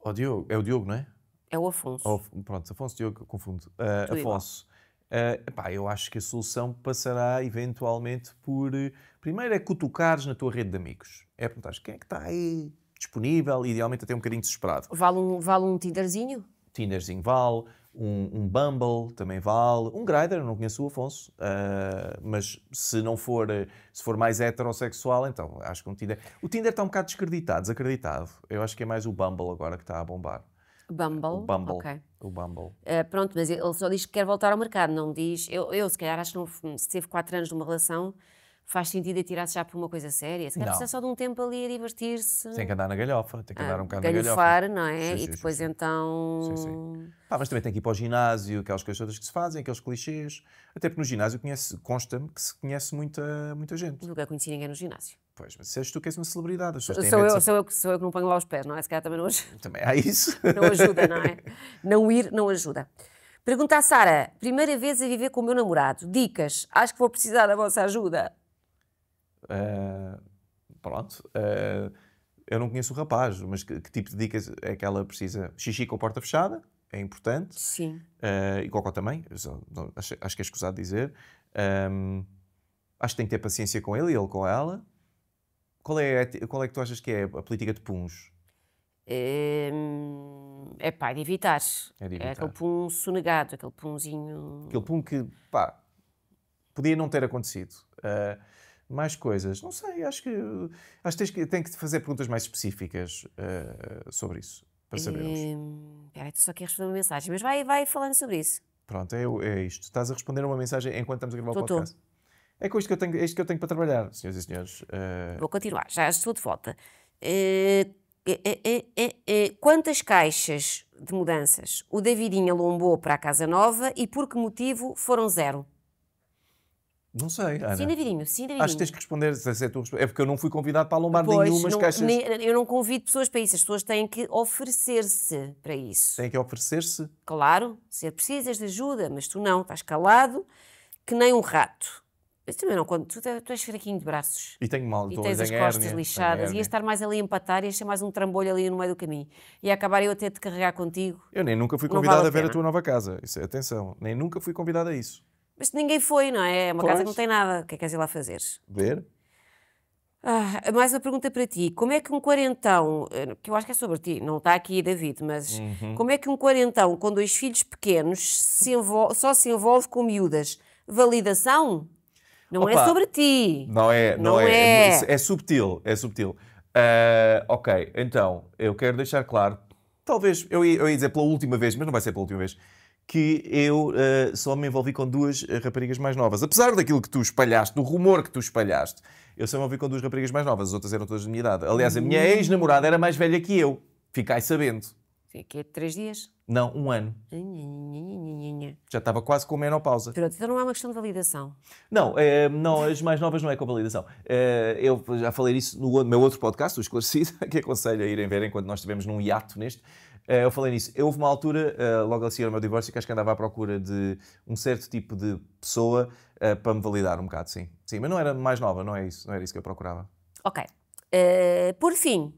Oh, Diogo. É o Diogo, não é? É o Afonso. Oh, pronto, Afonso Diogo, confundo. Uh, Afonso, uh, eu acho que a solução passará eventualmente por. primeiro é cutucares na tua rede de amigos. É perguntar quem é que está aí disponível, idealmente até um bocadinho desesperado. Vale um, vale um Tinderzinho? Tinderzinho vale um, um, Bumble também vale, um Grider, não conheço o Afonso, uh, mas se não for, eh, se for mais heterossexual, então acho que um Tinder. O Tinder está um bocado descreditado, desacreditado. Eu acho que é mais o Bumble agora que está a bombar. Bumble. O Bumble. Okay. O Bumble. Uh, pronto, mas ele só diz que quer voltar ao mercado, não diz. Eu, eu se calhar, acho que não, se teve 4 anos numa relação, faz sentido atirar-se é já por uma coisa séria. Se calhar precisa só de um tempo ali a divertir-se. Tem que andar na galhofa, tem que ah, andar um bocado galhofar, na galhofa. não é? Sim, e depois sim. então. Sim, sim. Pá, mas também tem que ir para o ginásio, aquelas coisas todas que se fazem, aqueles clichês. Até porque no ginásio consta-me que se conhece muita, muita gente. Nunca conheci ninguém no ginásio. Pois, mas se és tu que és uma celebridade, as pessoas sou, eu, de... sou, eu, que, sou eu que não ponho lá os pés, não é? Se calhar também não ajuda. Também há isso. Não ajuda, não é? Não ir não ajuda. Pergunta à Sara: primeira vez a viver com o meu namorado. Dicas, acho que vou precisar da vossa ajuda. Uh, pronto. Uh, eu não conheço o rapaz, mas que, que, tipo de dicas é que ela precisa? Xixi com a porta fechada, é importante. Sim. Uh, e cocó também, só, não, acho, acho, que é escusado dizer. Um, acho que tem que ter paciência com ele e ele com ela. Qual é, qual é que tu achas que é a política de puns? É, é pá, de evitar. É de evitar. É aquele pum sonegado, aquele punzinho... Aquele pum que, pá, podia não ter acontecido. Uh, mais coisas. Não sei, acho que, acho que, tens que tem que fazer perguntas mais específicas uh, sobre isso, para sabermos. Espera, é, tu só queres responder uma mensagem, mas vai, vai falando sobre isso. Pronto, é, é isto. Estás a responder uma mensagem enquanto estamos a gravar tô, o podcast. Tô. É com isto que, eu tenho, é isto que eu tenho para trabalhar, senhoras e senhores. Uh... Vou continuar, já estou de volta. Uh, quantas caixas de mudanças o Davidinho alombou para a Casa Nova e por que motivo foram zero? Não sei, Ana. Sim, Davidinho, sim, Davidinho. Acho que tens que responder. Se é, tu, é porque eu não fui convidado para alombar pois, nenhumas não, caixas. Nem, eu não convido pessoas para isso. As pessoas têm que oferecer-se para isso. Têm que oferecer-se? Claro, se é precisas de ajuda, mas tu não, estás calado que nem um rato. Mas também não, quando tu, tu és fraquinho de braços. E tenho mal, E tens as costas hérnia, lixadas. Ias estar mais ali a empatar, ias ser mais um trambolho ali no meio do caminho. E acabar eu ter de carregar contigo. Eu nem nunca fui convidado vale a, a ver a tua nova casa. Isso, é, atenção, nem nunca fui convidado a isso. Mas ninguém foi, não é? É uma pois. casa que não tem nada. O que é que queres ir lá fazer? Ver. Ah, mais uma pergunta para ti. Como é que um quarentão, eh, que eu acho que é sobre ti, não está aqui David, mas uhum. como é que um quarentão com dois filhos pequenos se só se envolve com miúdas? Validação? Não é Opa, é sobre ti. Não é, não, não é, é. é. É subtil, é subtil. Uh, ok, então, eu quero deixar claro, talvez, eu ia, eu ia dizer pela última vez, mas não vai ser pela última vez, que eu uh, só me envolvi com duas eh, raparigas mais novas. Apesar daquilo que tu espalhaste, do rumor que tu espalhaste, eu só me envolvi com duas raparigas mais novas, as outras eram todas da minha idade. Aliás, a minha hum. ex-namorada era mais velha que eu. Ficai sabendo. Fiquei três dias? Não, um ano. Já estava quase com menopausa. Pronto, então não é uma questão de validação. Não, é, não as mais novas não é com validação. É, eu já falei isso no meu outro podcast, o Esclarecido, *laughs* que aconselho a irem ver enquanto nós estivemos num hiato neste. Eh, eu falei nisso. Houve uma altura, eh, logo assim ao meu divórcio, que acho que andava à procura de um certo tipo de pessoa eh, para me validar um bocado, sim. Sim, mas não era mais nova, não é isso, não era isso que eu procurava. Ok. Uh, por fim,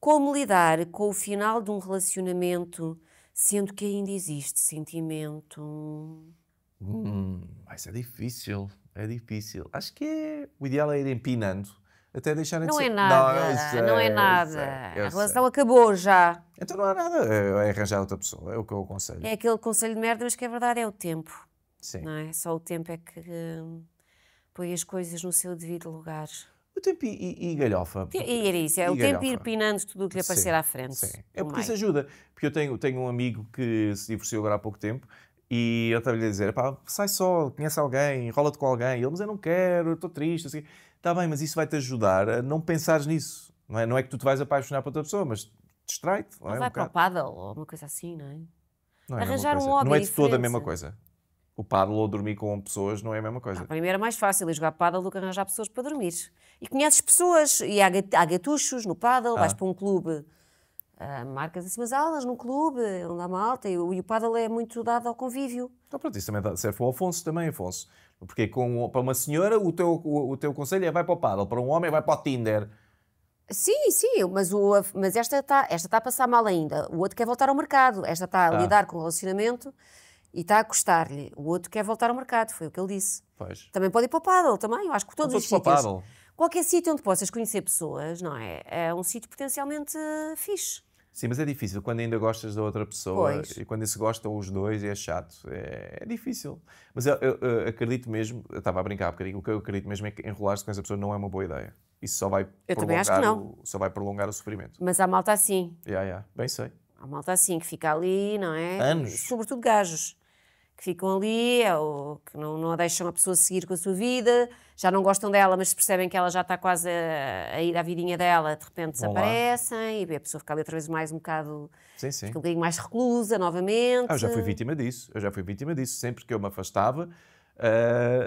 como lidar com o final de um relacionamento sendo que ainda existe sentimento? Hum, mas é difícil, é difícil. Acho que é, o ideal é ir empinando até deixarem não de ser. É nada, não, sei, é, não é nada, não é nada. A relação sei. acabou já. Então não há nada, é, é arranjar outra pessoa, é o que eu aconselho. É aquele conselho de merda, mas que é verdade, é o tempo. Sim. Não é? Só o tempo é que hum, põe as coisas no seu devido lugar. O tempo e, e, e galhofa. E era isso, é o galhofa. tempo ir pinando tudo o que lhe aparecer à frente. Sim. É porque meio. isso ajuda. Porque eu tenho, tenho um amigo que se divorciou agora há pouco tempo e eu estava-lhe a dizer: pá, sai só, conhece alguém, rola-te com alguém. E ele, mas eu não quero, estou triste. Assim. Está bem, mas isso vai-te ajudar a não pensares nisso. Não é? não é que tu te vais apaixonar por outra pessoa, mas distrai-te. É? Ou é? vai um para o paddle ou uma coisa assim, não é? Não é Arranjar um hobby Não é de toda a mesma coisa. O paddle ou dormir com pessoas não é a mesma coisa. Ah, para mim era mais fácil ir jogar paddle do que arranjar pessoas para dormir. E conheces pessoas, e há, há gatuchos no paddle, ah. vais para um clube uh, marcas assim, mas aulas num clube, onde há malta, e, o, e o pádel é muito dado ao convívio. Então, pronto, isso também serve para o Afonso também, Afonso. Porque com, para uma senhora o teu, o, o teu conselho é vai para o paddle para um homem vai para o Tinder. Sim, sim, mas, o, mas esta está esta tá a passar mal ainda. O outro quer voltar ao mercado, esta está a ah. lidar com o relacionamento e está a custar-lhe. O outro quer voltar ao mercado, foi o que ele disse. Pois. Também pode ir para o paddle também. Eu acho que todos, os sítios... Qualquer sítio onde possas conhecer pessoas, não é? É um sítio potencialmente fixe. Sim, mas é difícil quando ainda gostas da outra pessoa pois. e quando se gostam os dois é chato. É, é difícil. Mas eu, eu, eu, acredito mesmo, eu estava a brincar há bocadinho, o que eu acredito mesmo é que enrolar-se com essa pessoa não é uma boa ideia. Isso só vai, eu prolongar, O, só vai prolongar o sofrimento. Mas há malta assim. Yeah, yeah. Bem sei. Há malta assim que fica ali, não é? Anos. Sobretudo gajos que ficam ali ou que não, não a deixam a pessoa seguir com a sua vida, já não gostam dela, mas percebem que ela já está quase a, a ir à vidinha dela, de repente desaparecem e a pessoa fica ali outra vez mais um bocado. Sim, sim. um bocadinho mais reclusa novamente. Ah, eu já fui vítima disso, eu já fui vítima disso. Sempre que eu me afastava, Uh,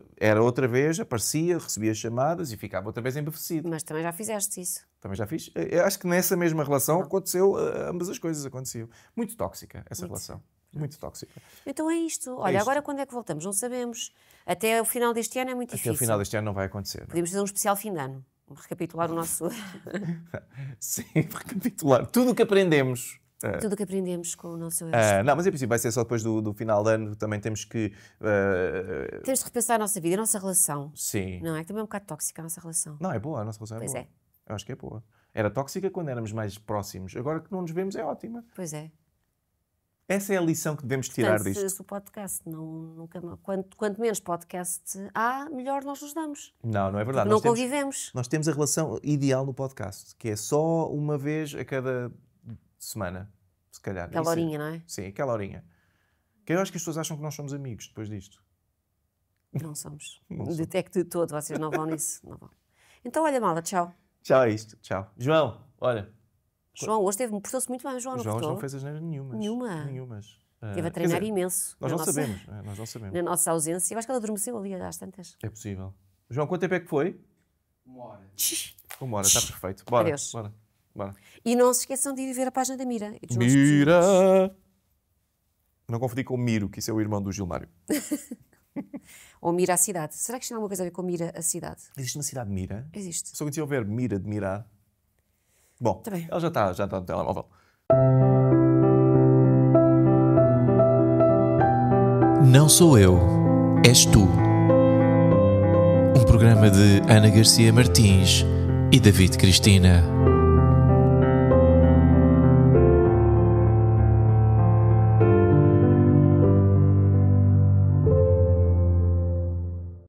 uh, era outra vez, aparecia, recebia chamadas e ficava outra vez embevecido. Mas também já fizeste isso. Também já fiz. Eu acho que nessa mesma relação aconteceu, uh, ambas as coisas aconteciam. Muito tóxica essa relação muito tóxica. Então é isto. É Olha, é isto. agora quando é que voltamos? Não sabemos. Até o final deste ano é muito Até difícil. Até o final deste ano não vai acontecer. Não? É? Podíamos fazer um especial fim de ano. Recapitular o nosso. *laughs* Sim, recapitular tudo o que aprendemos eh, tudo o que aprendemos com o nosso Uh, não, mas é possível, vai ser só depois do, do final do ano, também temos que. Uh... Temos de repensar a nossa vida, a nossa relação. Sim. Não, é que também é um bocado tóxica a nossa relação. Não, é boa, a nossa relação é pois é boa. Pois é. Eu acho que é boa. Era tóxica quando éramos mais próximos, agora que não nos vemos é ótima. Pois é. Essa é a lição que devemos tirar Portanto, disto. o podcast, não, nunca, quanto, quanto, menos podcast há, melhor nós nos damos. Não, não é verdade. Nós não temos, convivemos. Nós temos a relação ideal no podcast, que é só uma vez a cada semana, se calhar. Aquela horinha, não é? Sim, aquela horinha. Que eu acho que as pessoas acham que nós somos amigos depois disto. Não somos. *laughs* Não somos. Detecto de todo, vocês não vão nisso. Não vão. Então, olha, mala, tchau. Tchau é isto, tchau. João, olha, João hoje teve, portou-se muito bem, João. Não João, João fez asneiras nenhumas. Nenhuma. Nenhumas. Ah, teve a treinar dizer, imenso. Nós não nossa, sabemos, é? nós não sabemos. Na nossa ausência. Eu acho que ela adormeceu ali às tantas. É possível. João, quanto tempo é que foi? Uma hora. Uma hora, está perfeito. Bora, Adeus. bora, bora. E não se esqueçam de ir ver a página da Mira. Mira! Não confundi com o Miro, que isso é o irmão do Gilmário. *laughs* Ou Mira a cidade. Será que isto tem alguma coisa a ver com Mira a cidade? Existe uma cidade Mira? Existe. Só que se houver Mira de Mirar, Bom, tá ela já está já tá no telemóvel. Não sou eu, és tu. Um programa de Ana Garcia Martins e David Cristina.